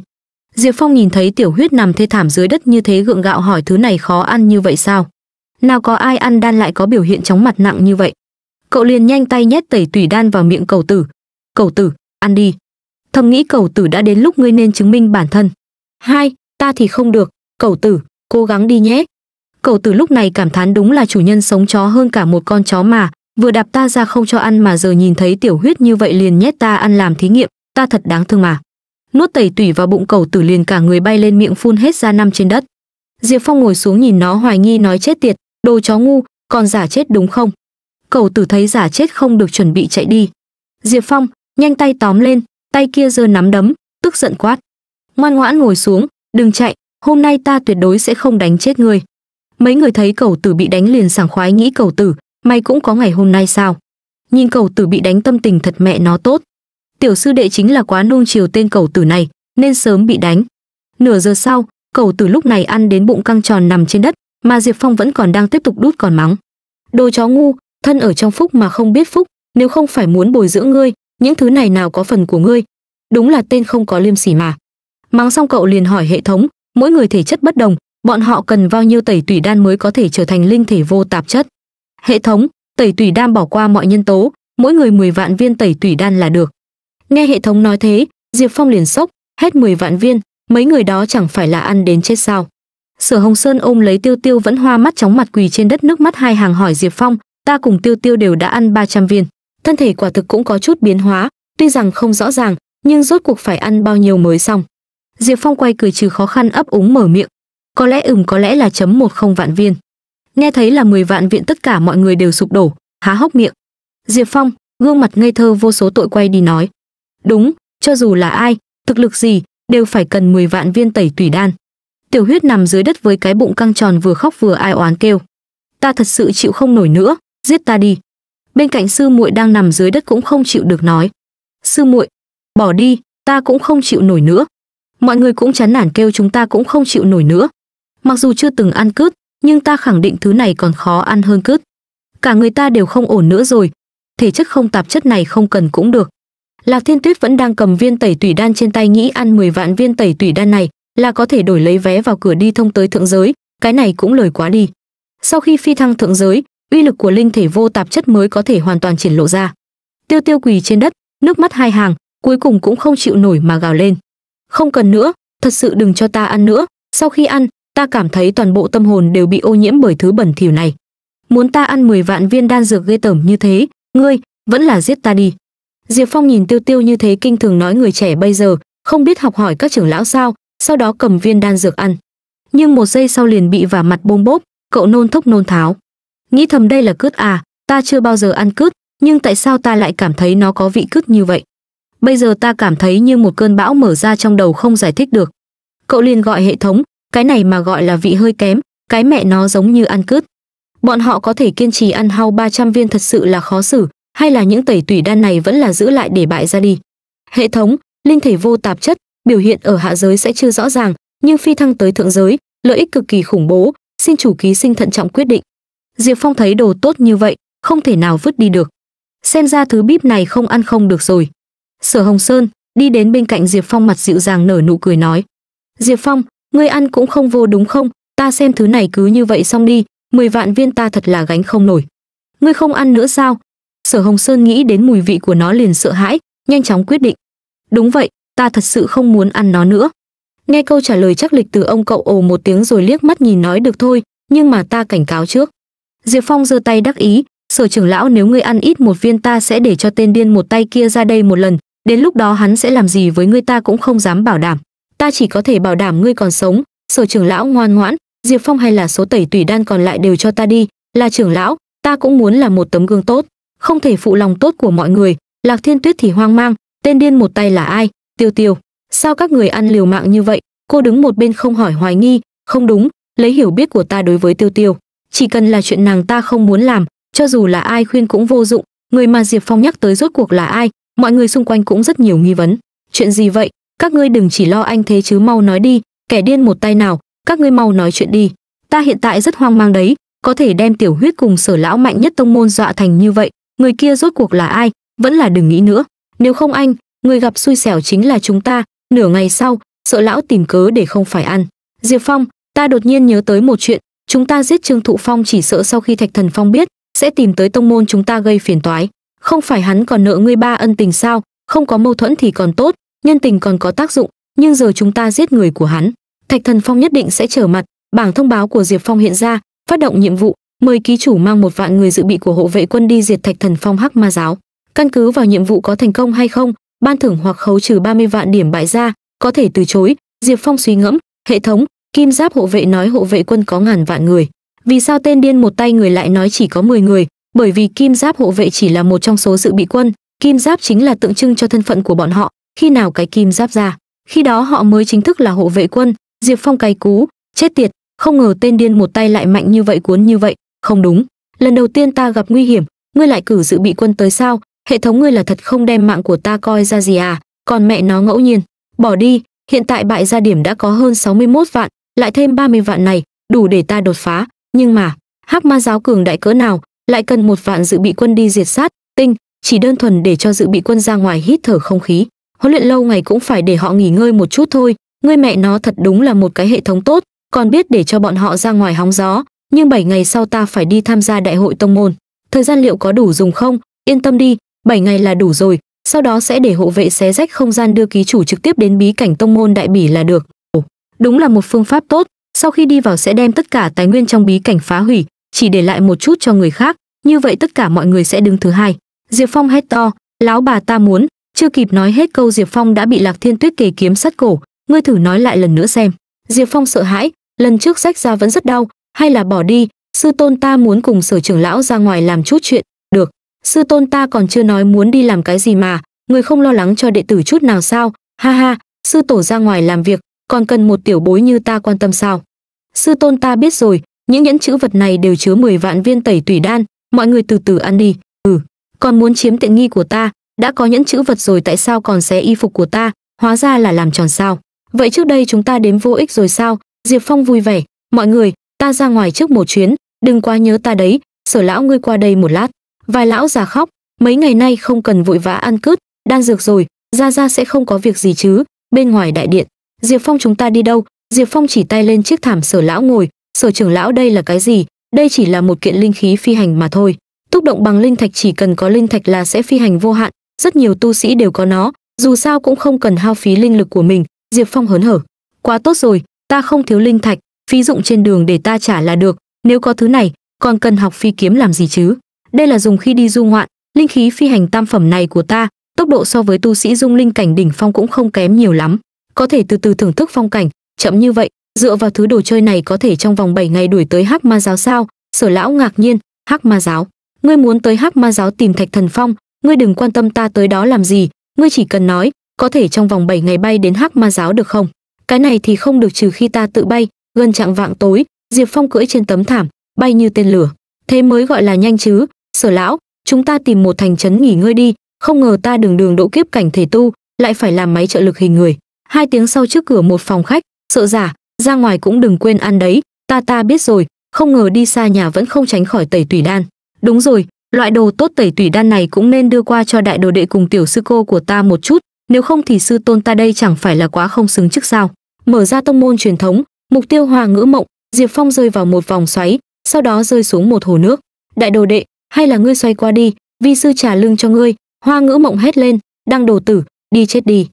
diệp phong nhìn thấy tiểu huyết nằm thê thảm dưới đất như thế gượng gạo hỏi thứ này khó ăn như vậy sao nào có ai ăn đan lại có biểu hiện chóng mặt nặng như vậy cậu liền nhanh tay nhét tẩy tủy đan vào miệng cầu tử cầu tử ăn đi thầm nghĩ cầu tử đã đến lúc ngươi nên chứng minh bản thân hai ta thì không được Cẩu tử, cố gắng đi nhé. Cẩu tử lúc này cảm thán đúng là chủ nhân sống chó hơn cả một con chó mà, vừa đạp ta ra không cho ăn mà giờ nhìn thấy tiểu huyết như vậy liền nhét ta ăn làm thí nghiệm, ta thật đáng thương mà. Nuốt tẩy tủy vào bụng cẩu tử liền cả người bay lên miệng phun hết ra năm trên đất. Diệp Phong ngồi xuống nhìn nó hoài nghi nói chết tiệt, đồ chó ngu, còn giả chết đúng không? Cẩu tử thấy giả chết không được chuẩn bị chạy đi. Diệp Phong, nhanh tay tóm lên, tay kia giơ nắm đấm, tức giận quát. Ngoan ngoãn ngồi xuống, đừng chạy, hôm nay ta tuyệt đối sẽ không đánh chết ngươi mấy người thấy cầu tử bị đánh liền sảng khoái nghĩ cầu tử mày cũng có ngày hôm nay sao nhìn cầu tử bị đánh tâm tình thật mẹ nó tốt tiểu sư đệ chính là quá nung chiều tên cầu tử này nên sớm bị đánh nửa giờ sau cầu tử lúc này ăn đến bụng căng tròn nằm trên đất mà diệp phong vẫn còn đang tiếp tục đút còn mắng đồ chó ngu thân ở trong phúc mà không biết phúc nếu không phải muốn bồi dưỡng ngươi những thứ này nào có phần của ngươi đúng là tên không có liêm sỉ mà mắng xong cậu liền hỏi hệ thống mỗi người thể chất bất đồng bọn họ cần bao nhiêu tẩy tủy đan mới có thể trở thành linh thể vô tạp chất hệ thống tẩy tủy đan bỏ qua mọi nhân tố mỗi người 10 vạn viên tẩy tủy đan là được nghe hệ thống nói thế diệp phong liền sốc hết 10 vạn viên mấy người đó chẳng phải là ăn đến chết sao sở hồng sơn ôm lấy tiêu tiêu vẫn hoa mắt chóng mặt quỳ trên đất nước mắt hai hàng hỏi diệp phong ta cùng tiêu tiêu đều đã ăn 300 viên thân thể quả thực cũng có chút biến hóa tuy rằng không rõ ràng nhưng rốt cuộc phải ăn bao nhiêu mới xong Diệp Phong quay cười trừ khó khăn ấp úng mở miệng. Có lẽ ừm có lẽ là chấm một không vạn viên. Nghe thấy là 10 vạn viện tất cả mọi người đều sụp đổ, há hốc miệng. Diệp Phong, gương mặt ngây thơ vô số tội quay đi nói. Đúng, cho dù là ai, thực lực gì, đều phải cần 10 vạn viên tẩy tủy đan. Tiểu huyết nằm dưới đất với cái bụng căng tròn vừa khóc vừa ai oán kêu. Ta thật sự chịu không nổi nữa, giết ta đi. Bên cạnh sư muội đang nằm dưới đất cũng không chịu được nói. Sư muội, bỏ đi, ta cũng không chịu nổi nữa, mọi người cũng chán nản kêu chúng ta cũng không chịu nổi nữa mặc dù chưa từng ăn cứt nhưng ta khẳng định thứ này còn khó ăn hơn cứt cả người ta đều không ổn nữa rồi thể chất không tạp chất này không cần cũng được lạc thiên tuyết vẫn đang cầm viên tẩy tủy đan trên tay nghĩ ăn 10 vạn viên tẩy tủy đan này là có thể đổi lấy vé vào cửa đi thông tới thượng giới cái này cũng lời quá đi sau khi phi thăng thượng giới uy lực của linh thể vô tạp chất mới có thể hoàn toàn triển lộ ra tiêu tiêu quỳ trên đất nước mắt hai hàng cuối cùng cũng không chịu nổi mà gào lên không cần nữa thật sự đừng cho ta ăn nữa sau khi ăn ta cảm thấy toàn bộ tâm hồn đều bị ô nhiễm bởi thứ bẩn thỉu này muốn ta ăn 10 vạn viên đan dược ghê tởm như thế ngươi vẫn là giết ta đi diệp phong nhìn tiêu tiêu như thế kinh thường nói người trẻ bây giờ không biết học hỏi các trưởng lão sao sau đó cầm viên đan dược ăn nhưng một giây sau liền bị vả mặt bôm bốp cậu nôn thốc nôn tháo nghĩ thầm đây là cứt à ta chưa bao giờ ăn cứt nhưng tại sao ta lại cảm thấy nó có vị cứt như vậy Bây giờ ta cảm thấy như một cơn bão mở ra trong đầu không giải thích được. Cậu liền gọi hệ thống, cái này mà gọi là vị hơi kém, cái mẹ nó giống như ăn cướp. Bọn họ có thể kiên trì ăn hau 300 viên thật sự là khó xử, hay là những tẩy tủy đan này vẫn là giữ lại để bại ra đi. Hệ thống, linh thể vô tạp chất, biểu hiện ở hạ giới sẽ chưa rõ ràng, nhưng phi thăng tới thượng giới, lợi ích cực kỳ khủng bố, xin chủ ký sinh thận trọng quyết định. Diệp Phong thấy đồ tốt như vậy, không thể nào vứt đi được. Xem ra thứ bíp này không ăn không được rồi. Sở Hồng Sơn đi đến bên cạnh Diệp Phong mặt dịu dàng nở nụ cười nói: "Diệp Phong, ngươi ăn cũng không vô đúng không? Ta xem thứ này cứ như vậy xong đi, 10 vạn viên ta thật là gánh không nổi. Ngươi không ăn nữa sao?" Sở Hồng Sơn nghĩ đến mùi vị của nó liền sợ hãi, nhanh chóng quyết định. "Đúng vậy, ta thật sự không muốn ăn nó nữa." Nghe câu trả lời chắc lịch từ ông cậu ồ một tiếng rồi liếc mắt nhìn nói được thôi, nhưng mà ta cảnh cáo trước. Diệp Phong giơ tay đắc ý, "Sở trưởng lão nếu ngươi ăn ít một viên ta sẽ để cho tên điên một tay kia ra đây một lần, đến lúc đó hắn sẽ làm gì với ngươi ta cũng không dám bảo đảm ta chỉ có thể bảo đảm ngươi còn sống sở trưởng lão ngoan ngoãn diệp phong hay là số tẩy tủy đan còn lại đều cho ta đi là trưởng lão ta cũng muốn là một tấm gương tốt không thể phụ lòng tốt của mọi người lạc thiên tuyết thì hoang mang tên điên một tay là ai tiêu tiêu sao các người ăn liều mạng như vậy cô đứng một bên không hỏi hoài nghi không đúng lấy hiểu biết của ta đối với tiêu tiêu chỉ cần là chuyện nàng ta không muốn làm cho dù là ai khuyên cũng vô dụng người mà diệp phong nhắc tới rốt cuộc là ai mọi người xung quanh cũng rất nhiều nghi vấn chuyện gì vậy các ngươi đừng chỉ lo anh thế chứ mau nói đi kẻ điên một tay nào các ngươi mau nói chuyện đi ta hiện tại rất hoang mang đấy có thể đem tiểu huyết cùng sở lão mạnh nhất tông môn dọa thành như vậy người kia rốt cuộc là ai vẫn là đừng nghĩ nữa nếu không anh người gặp xui xẻo chính là chúng ta nửa ngày sau sợ lão tìm cớ để không phải ăn diệp phong ta đột nhiên nhớ tới một chuyện chúng ta giết trương thụ phong chỉ sợ sau khi thạch thần phong biết sẽ tìm tới tông môn chúng ta gây phiền toái không phải hắn còn nợ ngươi ba ân tình sao không có mâu thuẫn thì còn tốt nhân tình còn có tác dụng nhưng giờ chúng ta giết người của hắn thạch thần phong nhất định sẽ trở mặt bảng thông báo của diệp phong hiện ra phát động nhiệm vụ mời ký chủ mang một vạn người dự bị của hộ vệ quân đi diệt thạch thần phong hắc ma giáo căn cứ vào nhiệm vụ có thành công hay không ban thưởng hoặc khấu trừ 30 vạn điểm bại ra có thể từ chối diệp phong suy ngẫm hệ thống kim giáp hộ vệ nói hộ vệ quân có ngàn vạn người vì sao tên điên một tay người lại nói chỉ có 10 người bởi vì kim giáp hộ vệ chỉ là một trong số dự bị quân kim giáp chính là tượng trưng cho thân phận của bọn họ khi nào cái kim giáp ra khi đó họ mới chính thức là hộ vệ quân diệp phong cày cú chết tiệt không ngờ tên điên một tay lại mạnh như vậy cuốn như vậy không đúng lần đầu tiên ta gặp nguy hiểm ngươi lại cử dự bị quân tới sao hệ thống ngươi là thật không đem mạng của ta coi ra gì à còn mẹ nó ngẫu nhiên bỏ đi hiện tại bại gia điểm đã có hơn 61 vạn lại thêm 30 vạn này đủ để ta đột phá nhưng mà hắc ma giáo cường đại cỡ nào lại cần một vạn dự bị quân đi diệt sát tinh chỉ đơn thuần để cho dự bị quân ra ngoài hít thở không khí huấn luyện lâu ngày cũng phải để họ nghỉ ngơi một chút thôi ngươi mẹ nó thật đúng là một cái hệ thống tốt còn biết để cho bọn họ ra ngoài hóng gió nhưng 7 ngày sau ta phải đi tham gia đại hội tông môn thời gian liệu có đủ dùng không yên tâm đi 7 ngày là đủ rồi sau đó sẽ để hộ vệ xé rách không gian đưa ký chủ trực tiếp đến bí cảnh tông môn đại bỉ là được Ồ, đúng là một phương pháp tốt sau khi đi vào sẽ đem tất cả tài nguyên trong bí cảnh phá hủy chỉ để lại một chút cho người khác như vậy tất cả mọi người sẽ đứng thứ hai diệp phong hét to lão bà ta muốn chưa kịp nói hết câu diệp phong đã bị lạc thiên tuyết kề kiếm sắt cổ ngươi thử nói lại lần nữa xem diệp phong sợ hãi lần trước rách ra vẫn rất đau hay là bỏ đi sư tôn ta muốn cùng sở trưởng lão ra ngoài làm chút chuyện được sư tôn ta còn chưa nói muốn đi làm cái gì mà người không lo lắng cho đệ tử chút nào sao ha ha sư tổ ra ngoài làm việc còn cần một tiểu bối như ta quan tâm sao sư tôn ta biết rồi những nhẫn chữ vật này đều chứa 10 vạn viên tẩy tủy đan mọi người từ từ ăn đi ừ còn muốn chiếm tiện nghi của ta đã có nhẫn chữ vật rồi tại sao còn xé y phục của ta hóa ra là làm tròn sao vậy trước đây chúng ta đếm vô ích rồi sao diệp phong vui vẻ mọi người ta ra ngoài trước một chuyến đừng quá nhớ ta đấy sở lão ngươi qua đây một lát vài lão già khóc mấy ngày nay không cần vội vã ăn cướp, đan dược rồi ra ra sẽ không có việc gì chứ bên ngoài đại điện diệp phong chúng ta đi đâu diệp phong chỉ tay lên chiếc thảm sở lão ngồi sở trưởng lão đây là cái gì đây chỉ là một kiện linh khí phi hành mà thôi túc động bằng linh thạch chỉ cần có linh thạch là sẽ phi hành vô hạn rất nhiều tu sĩ đều có nó dù sao cũng không cần hao phí linh lực của mình diệp phong hớn hở quá tốt rồi ta không thiếu linh thạch phí dụng trên đường để ta trả là được nếu có thứ này còn cần học phi kiếm làm gì chứ đây là dùng khi đi du ngoạn linh khí phi hành tam phẩm này của ta tốc độ so với tu sĩ dung linh cảnh đỉnh phong cũng không kém nhiều lắm có thể từ từ thưởng thức phong cảnh chậm như vậy dựa vào thứ đồ chơi này có thể trong vòng 7 ngày đuổi tới hắc ma giáo sao sở lão ngạc nhiên hắc ma giáo ngươi muốn tới hắc ma giáo tìm thạch thần phong ngươi đừng quan tâm ta tới đó làm gì ngươi chỉ cần nói có thể trong vòng 7 ngày bay đến hắc ma giáo được không cái này thì không được trừ khi ta tự bay gần trạng vạng tối diệp phong cưỡi trên tấm thảm bay như tên lửa thế mới gọi là nhanh chứ sở lão chúng ta tìm một thành trấn nghỉ ngơi đi không ngờ ta đường đường độ kiếp cảnh thể tu lại phải làm máy trợ lực hình người hai tiếng sau trước cửa một phòng khách sợ giả ra ngoài cũng đừng quên ăn đấy ta ta biết rồi không ngờ đi xa nhà vẫn không tránh khỏi tẩy tủy đan đúng rồi loại đồ tốt tẩy tủy đan này cũng nên đưa qua cho đại đồ đệ cùng tiểu sư cô của ta một chút nếu không thì sư tôn ta đây chẳng phải là quá không xứng chức sao mở ra tông môn truyền thống mục tiêu hòa ngữ mộng diệp phong rơi vào một vòng xoáy sau đó rơi xuống một hồ nước đại đồ đệ hay là ngươi xoay qua đi vi sư trả lưng cho ngươi hoa ngữ mộng hét lên đang đồ tử đi chết đi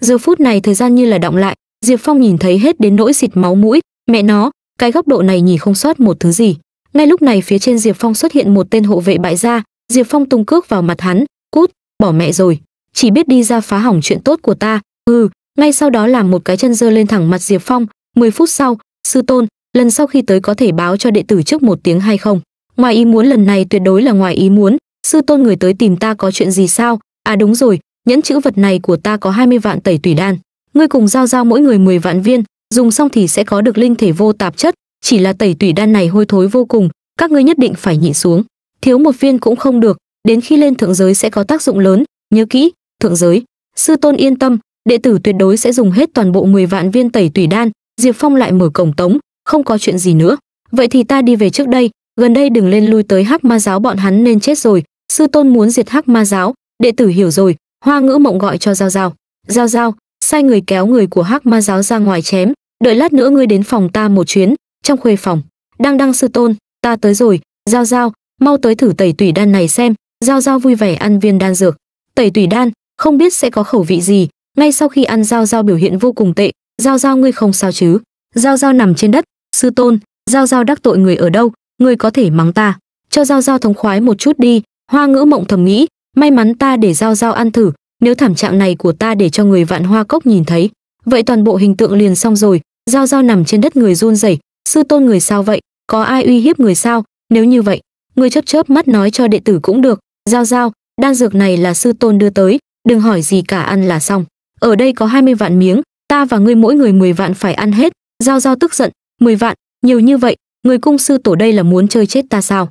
giờ phút này thời gian như là động lại Diệp Phong nhìn thấy hết đến nỗi xịt máu mũi, mẹ nó, cái góc độ này nhìn không sót một thứ gì. Ngay lúc này phía trên Diệp Phong xuất hiện một tên hộ vệ bại gia, Diệp Phong tung cước vào mặt hắn, cút, bỏ mẹ rồi, chỉ biết đi ra phá hỏng chuyện tốt của ta, ừ, ngay sau đó làm một cái chân dơ lên thẳng mặt Diệp Phong, 10 phút sau, sư tôn, lần sau khi tới có thể báo cho đệ tử trước một tiếng hay không? Ngoài ý muốn lần này tuyệt đối là ngoài ý muốn, sư tôn người tới tìm ta có chuyện gì sao? À đúng rồi, nhẫn chữ vật này của ta có 20 vạn tẩy tùy đan ngươi cùng giao giao mỗi người 10 vạn viên, dùng xong thì sẽ có được linh thể vô tạp chất, chỉ là tẩy tủy đan này hôi thối vô cùng, các ngươi nhất định phải nhịn xuống, thiếu một viên cũng không được, đến khi lên thượng giới sẽ có tác dụng lớn, nhớ kỹ, thượng giới, sư tôn yên tâm, đệ tử tuyệt đối sẽ dùng hết toàn bộ 10 vạn viên tẩy tủy đan, Diệp Phong lại mở cổng tống, không có chuyện gì nữa. Vậy thì ta đi về trước đây, gần đây đừng lên lui tới Hắc Ma giáo bọn hắn nên chết rồi, sư tôn muốn diệt Hắc Ma giáo, đệ tử hiểu rồi, Hoa Ngữ Mộng gọi cho Giao Giao. Giao Giao, sai người kéo người của hắc ma giáo ra ngoài chém đợi lát nữa ngươi đến phòng ta một chuyến trong khuê phòng đang đăng sư tôn ta tới rồi giao giao mau tới thử tẩy tủy đan này xem giao giao vui vẻ ăn viên đan dược tẩy tủy đan không biết sẽ có khẩu vị gì ngay sau khi ăn giao giao biểu hiện vô cùng tệ giao giao ngươi không sao chứ giao giao nằm trên đất sư tôn giao giao đắc tội người ở đâu ngươi có thể mắng ta cho giao giao thống khoái một chút đi hoa ngữ mộng thầm nghĩ may mắn ta để giao giao ăn thử nếu thảm trạng này của ta để cho người vạn hoa cốc nhìn thấy, vậy toàn bộ hình tượng liền xong rồi, Giao giao nằm trên đất người run rẩy, sư tôn người sao vậy, có ai uy hiếp người sao, nếu như vậy, người chớp chớp mắt nói cho đệ tử cũng được, giao giao, đan dược này là sư tôn đưa tới, đừng hỏi gì cả ăn là xong. Ở đây có 20 vạn miếng, ta và ngươi mỗi người 10 vạn phải ăn hết, giao giao tức giận, 10 vạn, nhiều như vậy, người cung sư tổ đây là muốn chơi chết ta sao?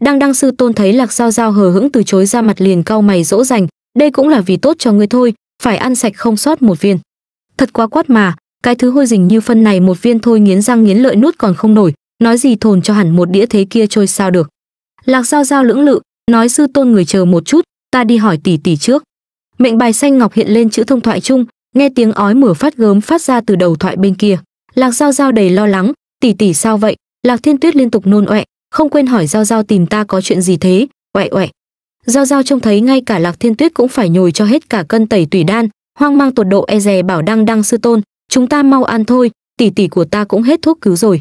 Đang đăng sư tôn thấy Lạc Giao Giao hờ hững từ chối ra mặt liền cau mày dỗ dành, đây cũng là vì tốt cho ngươi thôi phải ăn sạch không sót một viên thật quá quát mà cái thứ hôi dình như phân này một viên thôi nghiến răng nghiến lợi nuốt còn không nổi nói gì thồn cho hẳn một đĩa thế kia trôi sao được lạc giao giao lưỡng lự nói sư tôn người chờ một chút ta đi hỏi tỷ tỷ trước mệnh bài xanh ngọc hiện lên chữ thông thoại chung nghe tiếng ói mửa phát gớm phát ra từ đầu thoại bên kia lạc giao giao đầy lo lắng tỷ tỷ sao vậy lạc thiên tuyết liên tục nôn ọe không quên hỏi giao giao tìm ta có chuyện gì thế oẹ ọe giao giao trông thấy ngay cả lạc thiên tuyết cũng phải nhồi cho hết cả cân tẩy tủy đan hoang mang tột độ e dè bảo đăng đăng sư tôn chúng ta mau ăn thôi tỷ tỷ của ta cũng hết thuốc cứu rồi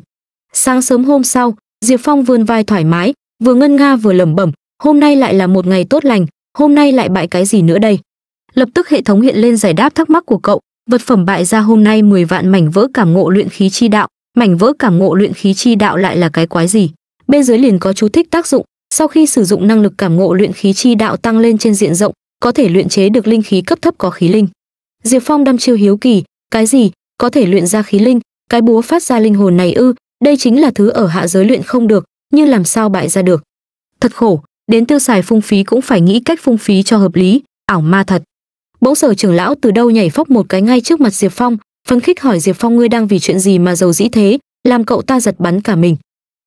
sáng sớm hôm sau diệp phong vươn vai thoải mái vừa ngân nga vừa lẩm bẩm hôm nay lại là một ngày tốt lành hôm nay lại bại cái gì nữa đây lập tức hệ thống hiện lên giải đáp thắc mắc của cậu vật phẩm bại ra hôm nay 10 vạn mảnh vỡ cảm ngộ luyện khí chi đạo mảnh vỡ cảm ngộ luyện khí chi đạo lại là cái quái gì bên dưới liền có chú thích tác dụng sau khi sử dụng năng lực cảm ngộ luyện khí chi đạo tăng lên trên diện rộng, có thể luyện chế được linh khí cấp thấp có khí linh. Diệp Phong đăm chiêu hiếu kỳ, cái gì có thể luyện ra khí linh, cái búa phát ra linh hồn này ư, đây chính là thứ ở hạ giới luyện không được, nhưng làm sao bại ra được. Thật khổ, đến tiêu xài phung phí cũng phải nghĩ cách phung phí cho hợp lý, ảo ma thật. Bỗng sở trưởng lão từ đâu nhảy phóc một cái ngay trước mặt Diệp Phong, phấn khích hỏi Diệp Phong ngươi đang vì chuyện gì mà giàu dĩ thế, làm cậu ta giật bắn cả mình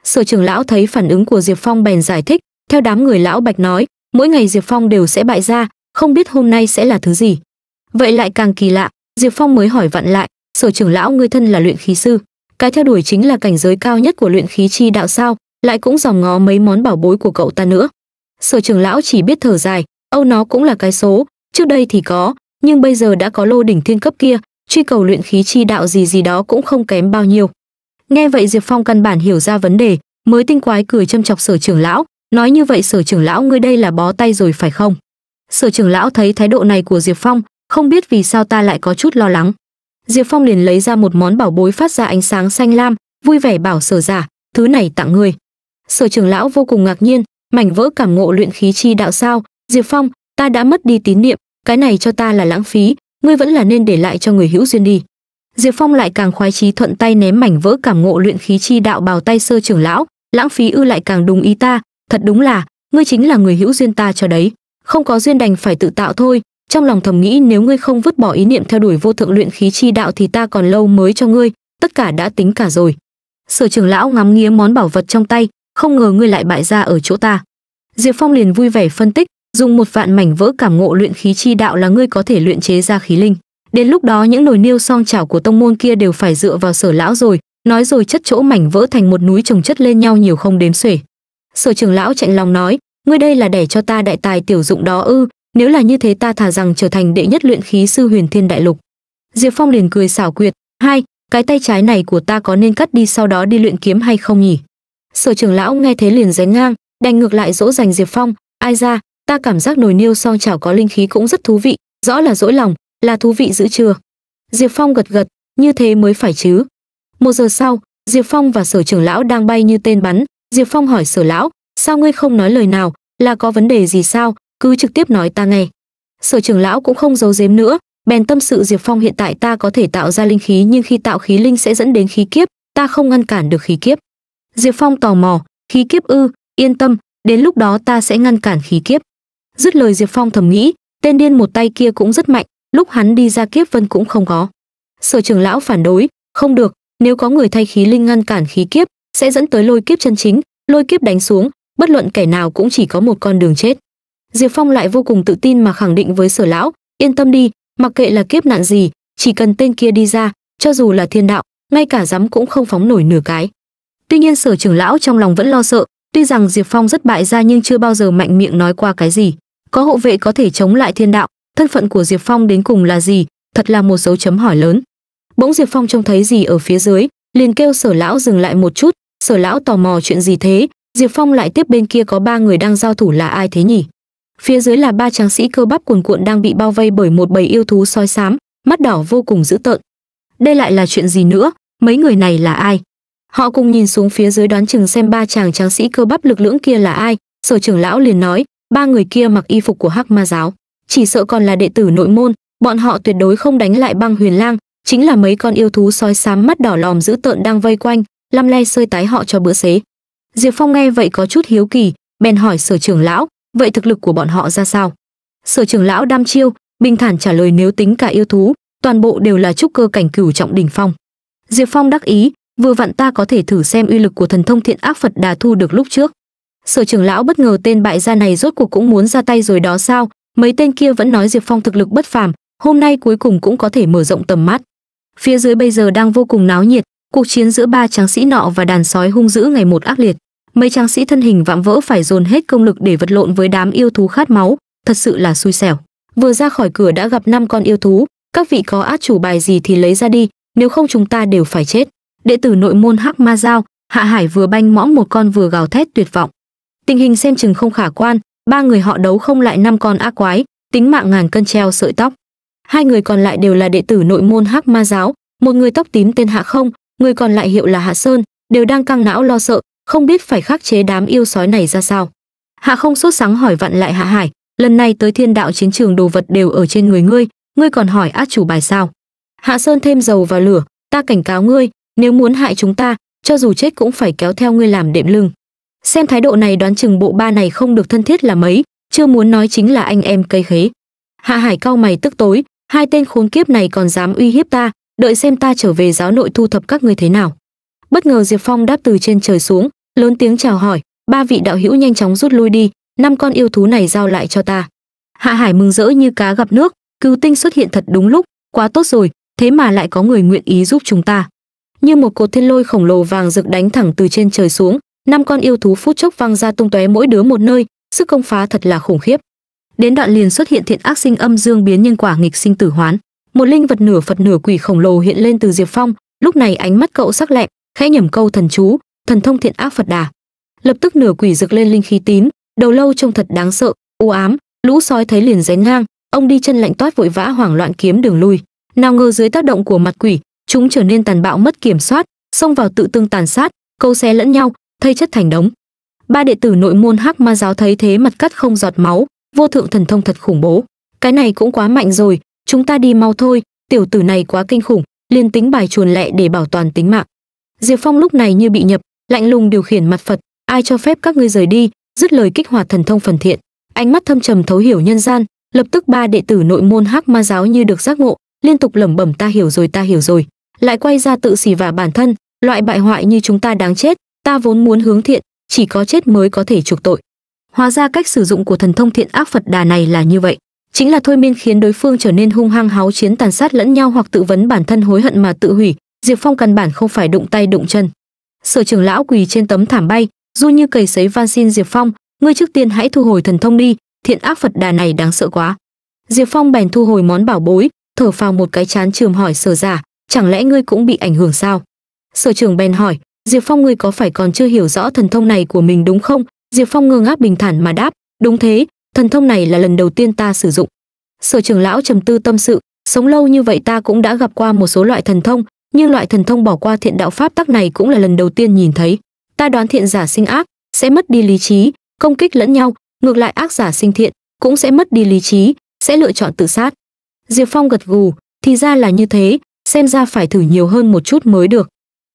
sở trưởng lão thấy phản ứng của diệp phong bèn giải thích theo đám người lão bạch nói mỗi ngày diệp phong đều sẽ bại ra không biết hôm nay sẽ là thứ gì vậy lại càng kỳ lạ diệp phong mới hỏi vặn lại sở trưởng lão người thân là luyện khí sư cái theo đuổi chính là cảnh giới cao nhất của luyện khí chi đạo sao lại cũng dòm ngó mấy món bảo bối của cậu ta nữa sở trưởng lão chỉ biết thở dài âu nó cũng là cái số trước đây thì có nhưng bây giờ đã có lô đỉnh thiên cấp kia truy cầu luyện khí chi đạo gì gì đó cũng không kém bao nhiêu nghe vậy diệp phong căn bản hiểu ra vấn đề mới tinh quái cười châm chọc sở trưởng lão nói như vậy sở trưởng lão ngươi đây là bó tay rồi phải không sở trưởng lão thấy thái độ này của diệp phong không biết vì sao ta lại có chút lo lắng diệp phong liền lấy ra một món bảo bối phát ra ánh sáng xanh lam vui vẻ bảo sở giả thứ này tặng ngươi sở trưởng lão vô cùng ngạc nhiên mảnh vỡ cảm ngộ luyện khí chi đạo sao diệp phong ta đã mất đi tín niệm cái này cho ta là lãng phí ngươi vẫn là nên để lại cho người hữu duyên đi diệp phong lại càng khoái chí thuận tay ném mảnh vỡ cảm ngộ luyện khí chi đạo bào tay sơ trưởng lão lãng phí ư lại càng đúng ý ta thật đúng là ngươi chính là người hữu duyên ta cho đấy không có duyên đành phải tự tạo thôi trong lòng thầm nghĩ nếu ngươi không vứt bỏ ý niệm theo đuổi vô thượng luyện khí chi đạo thì ta còn lâu mới cho ngươi tất cả đã tính cả rồi sở trưởng lão ngắm nghía món bảo vật trong tay không ngờ ngươi lại bại ra ở chỗ ta diệp phong liền vui vẻ phân tích dùng một vạn mảnh vỡ cảm ngộ luyện khí chi đạo là ngươi có thể luyện chế ra khí linh đến lúc đó những nồi niêu song chảo của tông môn kia đều phải dựa vào sở lão rồi nói rồi chất chỗ mảnh vỡ thành một núi trồng chất lên nhau nhiều không đếm xuể sở trưởng lão chạy lòng nói ngươi đây là đẻ cho ta đại tài tiểu dụng đó ư nếu là như thế ta thà rằng trở thành đệ nhất luyện khí sư huyền thiên đại lục diệp phong liền cười xảo quyệt hai cái tay trái này của ta có nên cắt đi sau đó đi luyện kiếm hay không nhỉ sở trưởng lão nghe thế liền rén ngang đành ngược lại dỗ dành diệp phong ai ra ta cảm giác nồi niêu song chảo có linh khí cũng rất thú vị rõ là dỗi lòng là thú vị giữ chưa diệp phong gật gật như thế mới phải chứ một giờ sau diệp phong và sở trưởng lão đang bay như tên bắn diệp phong hỏi sở lão sao ngươi không nói lời nào là có vấn đề gì sao cứ trực tiếp nói ta nghe sở trưởng lão cũng không giấu giếm nữa bèn tâm sự diệp phong hiện tại ta có thể tạo ra linh khí nhưng khi tạo khí linh sẽ dẫn đến khí kiếp ta không ngăn cản được khí kiếp diệp phong tò mò khí kiếp ư yên tâm đến lúc đó ta sẽ ngăn cản khí kiếp dứt lời diệp phong thầm nghĩ tên điên một tay kia cũng rất mạnh lúc hắn đi ra kiếp vân cũng không có sở trưởng lão phản đối không được nếu có người thay khí linh ngăn cản khí kiếp sẽ dẫn tới lôi kiếp chân chính lôi kiếp đánh xuống bất luận kẻ nào cũng chỉ có một con đường chết diệp phong lại vô cùng tự tin mà khẳng định với sở lão yên tâm đi mặc kệ là kiếp nạn gì chỉ cần tên kia đi ra cho dù là thiên đạo ngay cả dám cũng không phóng nổi nửa cái tuy nhiên sở trưởng lão trong lòng vẫn lo sợ tuy rằng diệp phong rất bại ra nhưng chưa bao giờ mạnh miệng nói qua cái gì có hộ vệ có thể chống lại thiên đạo thân phận của diệp phong đến cùng là gì thật là một dấu chấm hỏi lớn bỗng diệp phong trông thấy gì ở phía dưới liền kêu sở lão dừng lại một chút sở lão tò mò chuyện gì thế diệp phong lại tiếp bên kia có ba người đang giao thủ là ai thế nhỉ phía dưới là ba tráng sĩ cơ bắp cuồn cuộn đang bị bao vây bởi một bầy yêu thú soi xám mắt đỏ vô cùng dữ tợn đây lại là chuyện gì nữa mấy người này là ai họ cùng nhìn xuống phía dưới đoán chừng xem ba chàng tráng sĩ cơ bắp lực lưỡng kia là ai sở trưởng lão liền nói ba người kia mặc y phục của hắc ma giáo chỉ sợ còn là đệ tử nội môn bọn họ tuyệt đối không đánh lại băng huyền lang chính là mấy con yêu thú sói xám mắt đỏ lòm dữ tợn đang vây quanh lăm le sơi tái họ cho bữa xế diệp phong nghe vậy có chút hiếu kỳ bèn hỏi sở trưởng lão vậy thực lực của bọn họ ra sao sở trưởng lão đam chiêu bình thản trả lời nếu tính cả yêu thú toàn bộ đều là trúc cơ cảnh cửu trọng đỉnh phong diệp phong đắc ý vừa vặn ta có thể thử xem uy lực của thần thông thiện ác phật đà thu được lúc trước sở trưởng lão bất ngờ tên bại gia này rốt cuộc cũng muốn ra tay rồi đó sao mấy tên kia vẫn nói diệp phong thực lực bất phàm hôm nay cuối cùng cũng có thể mở rộng tầm mắt phía dưới bây giờ đang vô cùng náo nhiệt cuộc chiến giữa ba tráng sĩ nọ và đàn sói hung dữ ngày một ác liệt mấy tráng sĩ thân hình vạm vỡ phải dồn hết công lực để vật lộn với đám yêu thú khát máu thật sự là xui xẻo vừa ra khỏi cửa đã gặp năm con yêu thú các vị có át chủ bài gì thì lấy ra đi nếu không chúng ta đều phải chết đệ tử nội môn hắc ma giao hạ hải vừa banh mõm một con vừa gào thét tuyệt vọng tình hình xem chừng không khả quan ba người họ đấu không lại năm con ác quái, tính mạng ngàn cân treo sợi tóc. Hai người còn lại đều là đệ tử nội môn Hắc Ma giáo, một người tóc tím tên Hạ Không, người còn lại hiệu là Hạ Sơn, đều đang căng não lo sợ, không biết phải khắc chế đám yêu sói này ra sao. Hạ Không sốt sắng hỏi vặn lại Hạ Hải, lần này tới thiên đạo chiến trường đồ vật đều ở trên người ngươi, ngươi còn hỏi ác chủ bài sao? Hạ Sơn thêm dầu vào lửa, ta cảnh cáo ngươi, nếu muốn hại chúng ta, cho dù chết cũng phải kéo theo ngươi làm đệm lưng xem thái độ này đoán chừng bộ ba này không được thân thiết là mấy chưa muốn nói chính là anh em cây khế hạ hải cao mày tức tối hai tên khốn kiếp này còn dám uy hiếp ta đợi xem ta trở về giáo nội thu thập các ngươi thế nào bất ngờ diệp phong đáp từ trên trời xuống lớn tiếng chào hỏi ba vị đạo hữu nhanh chóng rút lui đi năm con yêu thú này giao lại cho ta hạ hải mừng rỡ như cá gặp nước cứu tinh xuất hiện thật đúng lúc quá tốt rồi thế mà lại có người nguyện ý giúp chúng ta như một cột thiên lôi khổng lồ vàng rực đánh thẳng từ trên trời xuống năm con yêu thú phút chốc văng ra tung tóe mỗi đứa một nơi sức công phá thật là khủng khiếp đến đoạn liền xuất hiện thiện ác sinh âm dương biến nhân quả nghịch sinh tử hoán một linh vật nửa phật nửa quỷ khổng lồ hiện lên từ diệp phong lúc này ánh mắt cậu sắc lẹm khẽ nhẩm câu thần chú thần thông thiện ác phật đà lập tức nửa quỷ rực lên linh khí tím đầu lâu trông thật đáng sợ u ám lũ sói thấy liền rén ngang ông đi chân lạnh toát vội vã hoảng loạn kiếm đường lui nào ngờ dưới tác động của mặt quỷ chúng trở nên tàn bạo mất kiểm soát xông vào tự tương tàn sát câu xé lẫn nhau thây chất thành đống ba đệ tử nội môn hắc ma giáo thấy thế mặt cắt không giọt máu vô thượng thần thông thật khủng bố cái này cũng quá mạnh rồi chúng ta đi mau thôi tiểu tử này quá kinh khủng liền tính bài chuồn lẹ để bảo toàn tính mạng diệp phong lúc này như bị nhập lạnh lùng điều khiển mặt phật ai cho phép các ngươi rời đi dứt lời kích hoạt thần thông phần thiện ánh mắt thâm trầm thấu hiểu nhân gian lập tức ba đệ tử nội môn hắc ma giáo như được giác ngộ liên tục lẩm bẩm ta hiểu rồi ta hiểu rồi lại quay ra tự xỉ vả bản thân loại bại hoại như chúng ta đáng chết ta vốn muốn hướng thiện chỉ có chết mới có thể chuộc tội hóa ra cách sử dụng của thần thông thiện ác phật đà này là như vậy chính là thôi miên khiến đối phương trở nên hung hăng háo chiến tàn sát lẫn nhau hoặc tự vấn bản thân hối hận mà tự hủy diệp phong căn bản không phải đụng tay đụng chân sở trưởng lão quỳ trên tấm thảm bay du như cầy sấy van xin diệp phong ngươi trước tiên hãy thu hồi thần thông đi thiện ác phật đà này đáng sợ quá diệp phong bèn thu hồi món bảo bối thở phào một cái chán trường hỏi sở giả chẳng lẽ ngươi cũng bị ảnh hưởng sao sở trưởng bèn hỏi diệp phong ngươi có phải còn chưa hiểu rõ thần thông này của mình đúng không diệp phong ngơ ngác bình thản mà đáp đúng thế thần thông này là lần đầu tiên ta sử dụng sở trưởng lão trầm tư tâm sự sống lâu như vậy ta cũng đã gặp qua một số loại thần thông nhưng loại thần thông bỏ qua thiện đạo pháp tắc này cũng là lần đầu tiên nhìn thấy ta đoán thiện giả sinh ác sẽ mất đi lý trí công kích lẫn nhau ngược lại ác giả sinh thiện cũng sẽ mất đi lý trí sẽ lựa chọn tự sát diệp phong gật gù thì ra là như thế xem ra phải thử nhiều hơn một chút mới được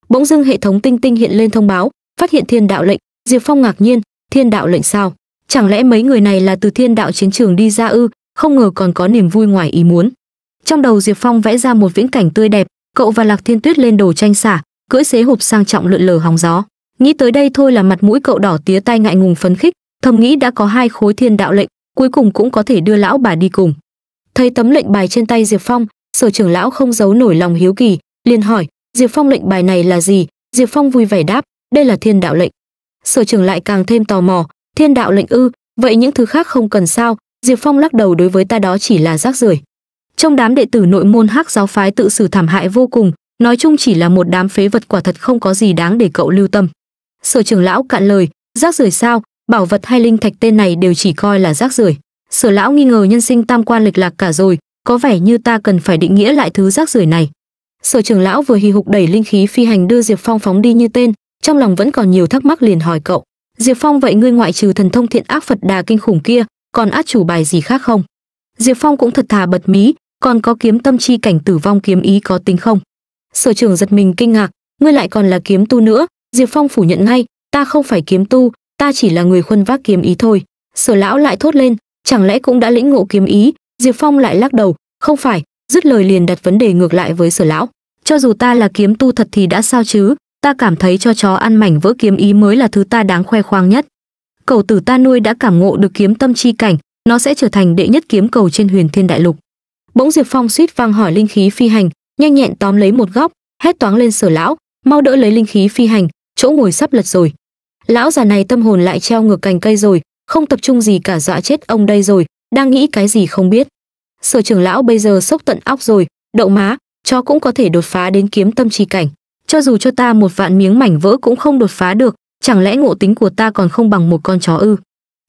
bỗng dưng hệ thống tinh tinh hiện lên thông báo phát hiện thiên đạo lệnh diệp phong ngạc nhiên thiên đạo lệnh sao chẳng lẽ mấy người này là từ thiên đạo chiến trường đi ra ư không ngờ còn có niềm vui ngoài ý muốn trong đầu diệp phong vẽ ra một viễn cảnh tươi đẹp cậu và lạc thiên tuyết lên đồ tranh xả cưỡi xế hộp sang trọng lượn lờ hóng gió nghĩ tới đây thôi là mặt mũi cậu đỏ tía tai ngại ngùng phấn khích thầm nghĩ đã có hai khối thiên đạo lệnh cuối cùng cũng có thể đưa lão bà đi cùng thấy tấm lệnh bài trên tay diệp phong sở trưởng lão không giấu nổi lòng hiếu kỳ liền hỏi Diệp Phong lệnh bài này là gì? Diệp Phong vui vẻ đáp, đây là thiên đạo lệnh. Sở trưởng lại càng thêm tò mò, thiên đạo lệnh ư, vậy những thứ khác không cần sao? Diệp Phong lắc đầu đối với ta đó chỉ là rác rưởi. Trong đám đệ tử nội môn hắc giáo phái tự xử thảm hại vô cùng, nói chung chỉ là một đám phế vật quả thật không có gì đáng để cậu lưu tâm. Sở trưởng lão cạn lời, rác rưởi sao, bảo vật hay linh thạch tên này đều chỉ coi là rác rưởi. Sở lão nghi ngờ nhân sinh tam quan lịch lạc cả rồi, có vẻ như ta cần phải định nghĩa lại thứ rác rưởi này sở trưởng lão vừa hì hục đẩy linh khí phi hành đưa diệp phong phóng đi như tên trong lòng vẫn còn nhiều thắc mắc liền hỏi cậu diệp phong vậy ngươi ngoại trừ thần thông thiện ác phật đà kinh khủng kia còn át chủ bài gì khác không diệp phong cũng thật thà bật mí còn có kiếm tâm chi cảnh tử vong kiếm ý có tính không sở trưởng giật mình kinh ngạc ngươi lại còn là kiếm tu nữa diệp phong phủ nhận ngay ta không phải kiếm tu ta chỉ là người khuân vác kiếm ý thôi sở lão lại thốt lên chẳng lẽ cũng đã lĩnh ngộ kiếm ý diệp phong lại lắc đầu không phải dứt lời liền đặt vấn đề ngược lại với sở lão cho dù ta là kiếm tu thật thì đã sao chứ ta cảm thấy cho chó ăn mảnh vỡ kiếm ý mới là thứ ta đáng khoe khoang nhất cầu tử ta nuôi đã cảm ngộ được kiếm tâm chi cảnh nó sẽ trở thành đệ nhất kiếm cầu trên huyền thiên đại lục bỗng diệp phong suýt vang hỏi linh khí phi hành nhanh nhẹn tóm lấy một góc hét toáng lên sở lão mau đỡ lấy linh khí phi hành chỗ ngồi sắp lật rồi lão già này tâm hồn lại treo ngược cành cây rồi không tập trung gì cả dọa chết ông đây rồi đang nghĩ cái gì không biết sở trưởng lão bây giờ sốc tận óc rồi đậu má chó cũng có thể đột phá đến kiếm tâm trì cảnh cho dù cho ta một vạn miếng mảnh vỡ cũng không đột phá được chẳng lẽ ngộ tính của ta còn không bằng một con chó ư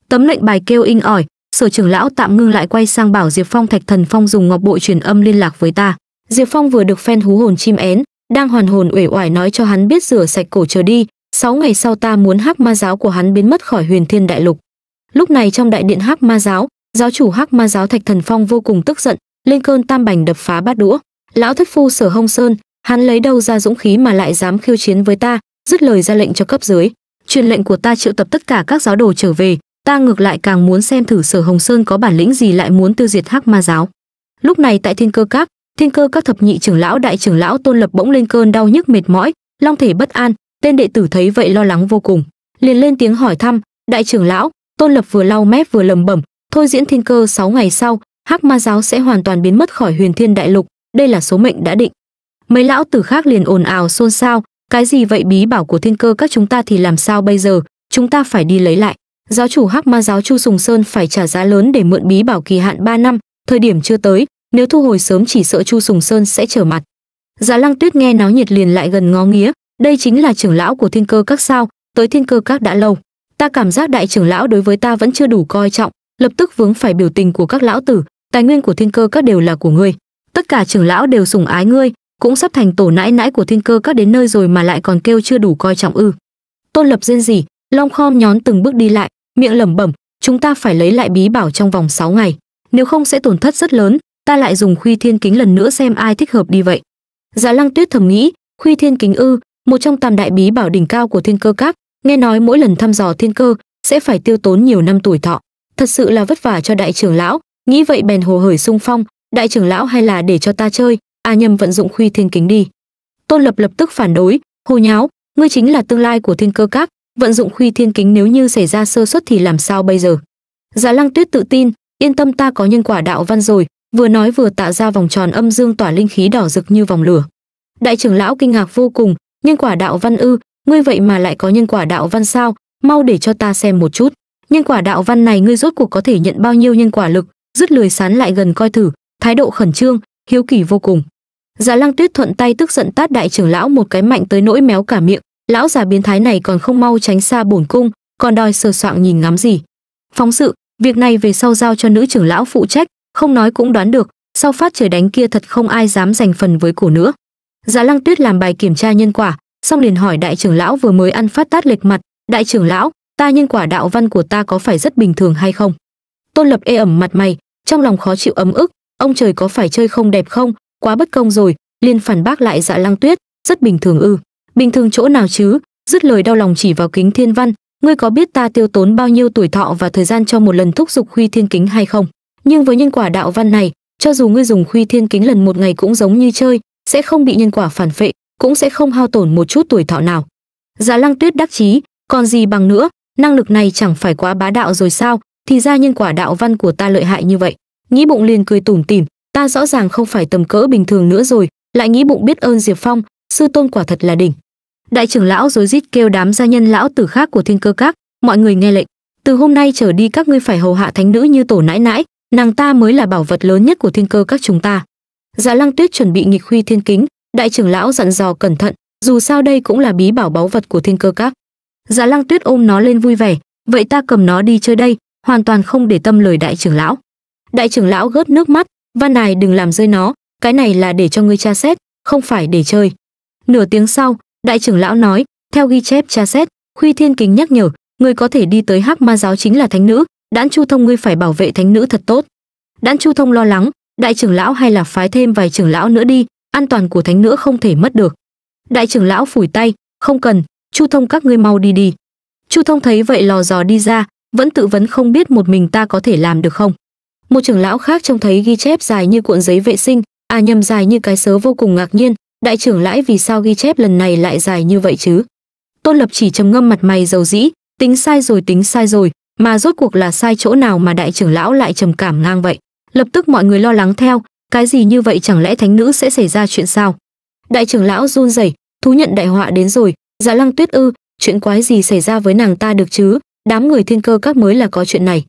tấm lệnh bài kêu in ỏi sở trưởng lão tạm ngưng lại quay sang bảo diệp phong thạch thần phong dùng ngọc bội truyền âm liên lạc với ta diệp phong vừa được phen hú hồn chim én đang hoàn hồn uể oải nói cho hắn biết rửa sạch cổ chờ đi sáu ngày sau ta muốn hắc ma giáo của hắn biến mất khỏi huyền thiên đại lục lúc này trong đại điện hắc ma giáo giáo chủ hắc ma giáo thạch thần phong vô cùng tức giận lên cơn tam bành đập phá bát đũa lão thất phu sở hông sơn hắn lấy đâu ra dũng khí mà lại dám khiêu chiến với ta dứt lời ra lệnh cho cấp dưới truyền lệnh của ta triệu tập tất cả các giáo đồ trở về ta ngược lại càng muốn xem thử sở hồng sơn có bản lĩnh gì lại muốn tiêu diệt hắc ma giáo lúc này tại thiên cơ các thiên cơ các thập nhị trưởng lão đại trưởng lão tôn lập bỗng lên cơn đau nhức mệt mỏi long thể bất an tên đệ tử thấy vậy lo lắng vô cùng liền lên tiếng hỏi thăm đại trưởng lão tôn lập vừa lau mép vừa lầm bẩm thôi diễn thiên cơ 6 ngày sau hắc ma giáo sẽ hoàn toàn biến mất khỏi huyền thiên đại lục đây là số mệnh đã định mấy lão tử khác liền ồn ào xôn xao cái gì vậy bí bảo của thiên cơ các chúng ta thì làm sao bây giờ chúng ta phải đi lấy lại giáo chủ hắc ma giáo chu sùng sơn phải trả giá lớn để mượn bí bảo kỳ hạn 3 năm thời điểm chưa tới nếu thu hồi sớm chỉ sợ chu sùng sơn sẽ trở mặt giá dạ lăng tuyết nghe náo nhiệt liền lại gần ngó nghía đây chính là trưởng lão của thiên cơ các sao tới thiên cơ các đã lâu ta cảm giác đại trưởng lão đối với ta vẫn chưa đủ coi trọng lập tức vướng phải biểu tình của các lão tử tài nguyên của thiên cơ các đều là của ngươi tất cả trưởng lão đều sùng ái ngươi cũng sắp thành tổ nãi nãi của thiên cơ các đến nơi rồi mà lại còn kêu chưa đủ coi trọng ư tôn lập rên gì long khom nhón từng bước đi lại miệng lẩm bẩm chúng ta phải lấy lại bí bảo trong vòng 6 ngày nếu không sẽ tổn thất rất lớn ta lại dùng khuy thiên kính lần nữa xem ai thích hợp đi vậy dạ lăng tuyết thầm nghĩ khuy thiên kính ư một trong tam đại bí bảo đỉnh cao của thiên cơ các nghe nói mỗi lần thăm dò thiên cơ sẽ phải tiêu tốn nhiều năm tuổi thọ thật sự là vất vả cho đại trưởng lão nghĩ vậy bèn hồ hởi sung phong đại trưởng lão hay là để cho ta chơi a à nhâm vận dụng khuy thiên kính đi tôn lập lập tức phản đối hồ nháo ngươi chính là tương lai của thiên cơ các vận dụng khuy thiên kính nếu như xảy ra sơ suất thì làm sao bây giờ dạ lăng tuyết tự tin yên tâm ta có nhân quả đạo văn rồi vừa nói vừa tạo ra vòng tròn âm dương tỏa linh khí đỏ rực như vòng lửa đại trưởng lão kinh ngạc vô cùng nhân quả đạo văn ư ngươi vậy mà lại có nhân quả đạo văn sao mau để cho ta xem một chút nhân quả đạo văn này ngươi rốt cuộc có thể nhận bao nhiêu nhân quả lực rứt lười sán lại gần coi thử thái độ khẩn trương hiếu kỳ vô cùng giả dạ Lăng Tuyết thuận tay tức giận tát đại trưởng lão một cái mạnh tới nỗi méo cả miệng, lão già biến thái này còn không mau tránh xa bổn cung, còn đòi sờ soạng nhìn ngắm gì. Phóng sự, việc này về sau giao cho nữ trưởng lão phụ trách, không nói cũng đoán được, sau phát trời đánh kia thật không ai dám giành phần với cổ nữa. giả dạ Lăng Tuyết làm bài kiểm tra nhân quả, xong liền hỏi đại trưởng lão vừa mới ăn phát tát lệch mặt, đại trưởng lão, ta nhân quả đạo văn của ta có phải rất bình thường hay không tôn lập ê ẩm mặt mày trong lòng khó chịu ấm ức ông trời có phải chơi không đẹp không quá bất công rồi liền phản bác lại dạ lăng tuyết rất bình thường ư bình thường chỗ nào chứ dứt lời đau lòng chỉ vào kính thiên văn ngươi có biết ta tiêu tốn bao nhiêu tuổi thọ và thời gian cho một lần thúc giục huy thiên kính hay không nhưng với nhân quả đạo văn này cho dù ngươi dùng huy thiên kính lần một ngày cũng giống như chơi sẽ không bị nhân quả phản phệ cũng sẽ không hao tổn một chút tuổi thọ nào dạ lăng tuyết đắc chí còn gì bằng nữa năng lực này chẳng phải quá bá đạo rồi sao thì ra nhân quả đạo văn của ta lợi hại như vậy nghĩ bụng liền cười tủm tỉm ta rõ ràng không phải tầm cỡ bình thường nữa rồi lại nghĩ bụng biết ơn diệp phong sư tôn quả thật là đỉnh đại trưởng lão rối rít kêu đám gia nhân lão tử khác của thiên cơ các mọi người nghe lệnh từ hôm nay trở đi các ngươi phải hầu hạ thánh nữ như tổ nãi nãi nàng ta mới là bảo vật lớn nhất của thiên cơ các chúng ta dạ lăng tuyết chuẩn bị nghịch huy thiên kính đại trưởng lão dặn dò cẩn thận dù sao đây cũng là bí bảo báu vật của thiên cơ các Giá dạ Lăng Tuyết ôm nó lên vui vẻ, vậy ta cầm nó đi chơi đây, hoàn toàn không để tâm lời đại trưởng lão. Đại trưởng lão gớt nước mắt, văn này đừng làm rơi nó, cái này là để cho ngươi tra xét, không phải để chơi. Nửa tiếng sau, đại trưởng lão nói, theo ghi chép tra xét, Khuy Thiên Kính nhắc nhở, ngươi có thể đi tới Hắc Ma giáo chính là thánh nữ, Đãn Chu Thông ngươi phải bảo vệ thánh nữ thật tốt. Đãn Chu Thông lo lắng, đại trưởng lão hay là phái thêm vài trưởng lão nữa đi, an toàn của thánh nữ không thể mất được. Đại trưởng lão phủi tay, không cần, chu thông các ngươi mau đi đi chu thông thấy vậy lò dò đi ra vẫn tự vấn không biết một mình ta có thể làm được không một trưởng lão khác trông thấy ghi chép dài như cuộn giấy vệ sinh à nhầm dài như cái sớ vô cùng ngạc nhiên đại trưởng lãi vì sao ghi chép lần này lại dài như vậy chứ tôn lập chỉ trầm ngâm mặt mày dầu dĩ tính sai rồi tính sai rồi mà rốt cuộc là sai chỗ nào mà đại trưởng lão lại trầm cảm ngang vậy lập tức mọi người lo lắng theo cái gì như vậy chẳng lẽ thánh nữ sẽ xảy ra chuyện sao đại trưởng lão run rẩy thú nhận đại họa đến rồi dạ lăng tuyết ư chuyện quái gì xảy ra với nàng ta được chứ đám người thiên cơ các mới là có chuyện này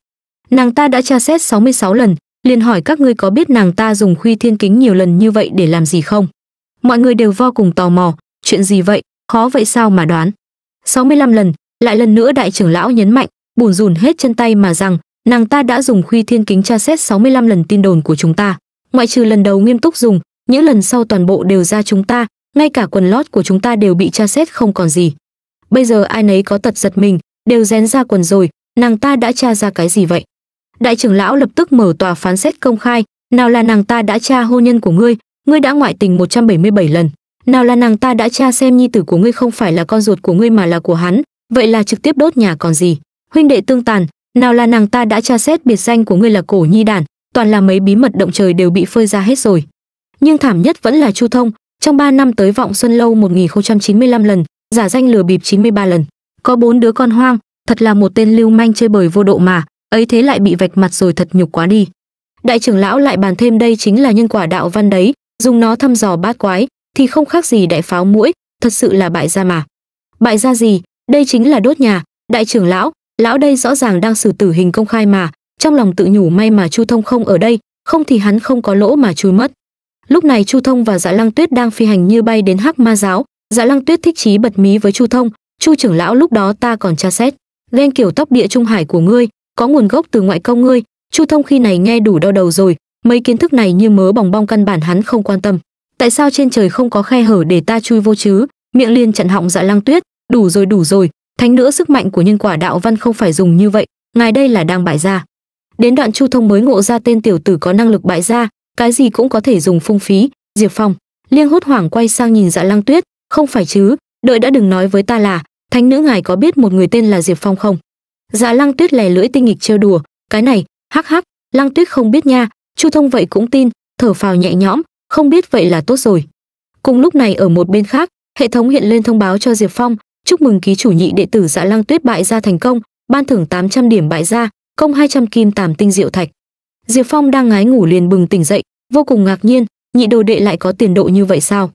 nàng ta đã tra xét 66 lần liền hỏi các ngươi có biết nàng ta dùng khuy thiên kính nhiều lần như vậy để làm gì không mọi người đều vô cùng tò mò chuyện gì vậy khó vậy sao mà đoán 65 lần lại lần nữa đại trưởng lão nhấn mạnh bùn rùn hết chân tay mà rằng nàng ta đã dùng khuy thiên kính tra xét 65 lần tin đồn của chúng ta ngoại trừ lần đầu nghiêm túc dùng những lần sau toàn bộ đều ra chúng ta ngay cả quần lót của chúng ta đều bị tra xét không còn gì bây giờ ai nấy có tật giật mình đều rén ra quần rồi nàng ta đã tra ra cái gì vậy đại trưởng lão lập tức mở tòa phán xét công khai nào là nàng ta đã tra hôn nhân của ngươi ngươi đã ngoại tình 177 lần nào là nàng ta đã tra xem nhi tử của ngươi không phải là con ruột của ngươi mà là của hắn vậy là trực tiếp đốt nhà còn gì huynh đệ tương tàn nào là nàng ta đã tra xét biệt danh của ngươi là cổ nhi đản toàn là mấy bí mật động trời đều bị phơi ra hết rồi nhưng thảm nhất vẫn là chu thông trong 3 năm tới Vọng Xuân Lâu 1095 lần, giả danh lừa bịp 93 lần. Có bốn đứa con hoang, thật là một tên lưu manh chơi bời vô độ mà, ấy thế lại bị vạch mặt rồi thật nhục quá đi. Đại trưởng lão lại bàn thêm đây chính là nhân quả đạo văn đấy, dùng nó thăm dò bát quái thì không khác gì đại pháo mũi, thật sự là bại gia mà. Bại gia gì, đây chính là đốt nhà, đại trưởng lão, lão đây rõ ràng đang xử tử hình công khai mà, trong lòng tự nhủ may mà Chu Thông không ở đây, không thì hắn không có lỗ mà chui mất lúc này chu thông và dạ lăng tuyết đang phi hành như bay đến hắc ma giáo dạ lăng tuyết thích chí bật mí với chu thông chu trưởng lão lúc đó ta còn tra xét ghen kiểu tóc địa trung hải của ngươi có nguồn gốc từ ngoại công ngươi chu thông khi này nghe đủ đau đầu rồi mấy kiến thức này như mớ bòng bong căn bản hắn không quan tâm tại sao trên trời không có khe hở để ta chui vô chứ miệng liền chặn họng dạ lăng tuyết đủ rồi đủ rồi thánh nữa sức mạnh của nhân quả đạo văn không phải dùng như vậy ngài đây là đang bại gia đến đoạn chu thông mới ngộ ra tên tiểu tử có năng lực bại gia cái gì cũng có thể dùng phung phí diệp phong liêng hốt hoảng quay sang nhìn dạ lăng tuyết không phải chứ đợi đã đừng nói với ta là thánh nữ ngài có biết một người tên là diệp phong không dạ lăng tuyết lè lưỡi tinh nghịch trêu đùa cái này hắc hắc lăng tuyết không biết nha chu thông vậy cũng tin thở phào nhẹ nhõm không biết vậy là tốt rồi cùng lúc này ở một bên khác hệ thống hiện lên thông báo cho diệp phong chúc mừng ký chủ nhị đệ tử dạ lăng tuyết bại gia thành công ban thưởng 800 điểm bại gia công 200 kim tàm tinh diệu thạch diệp phong đang ngái ngủ liền bừng tỉnh dậy vô cùng ngạc nhiên nhị đồ đệ lại có tiền độ như vậy sao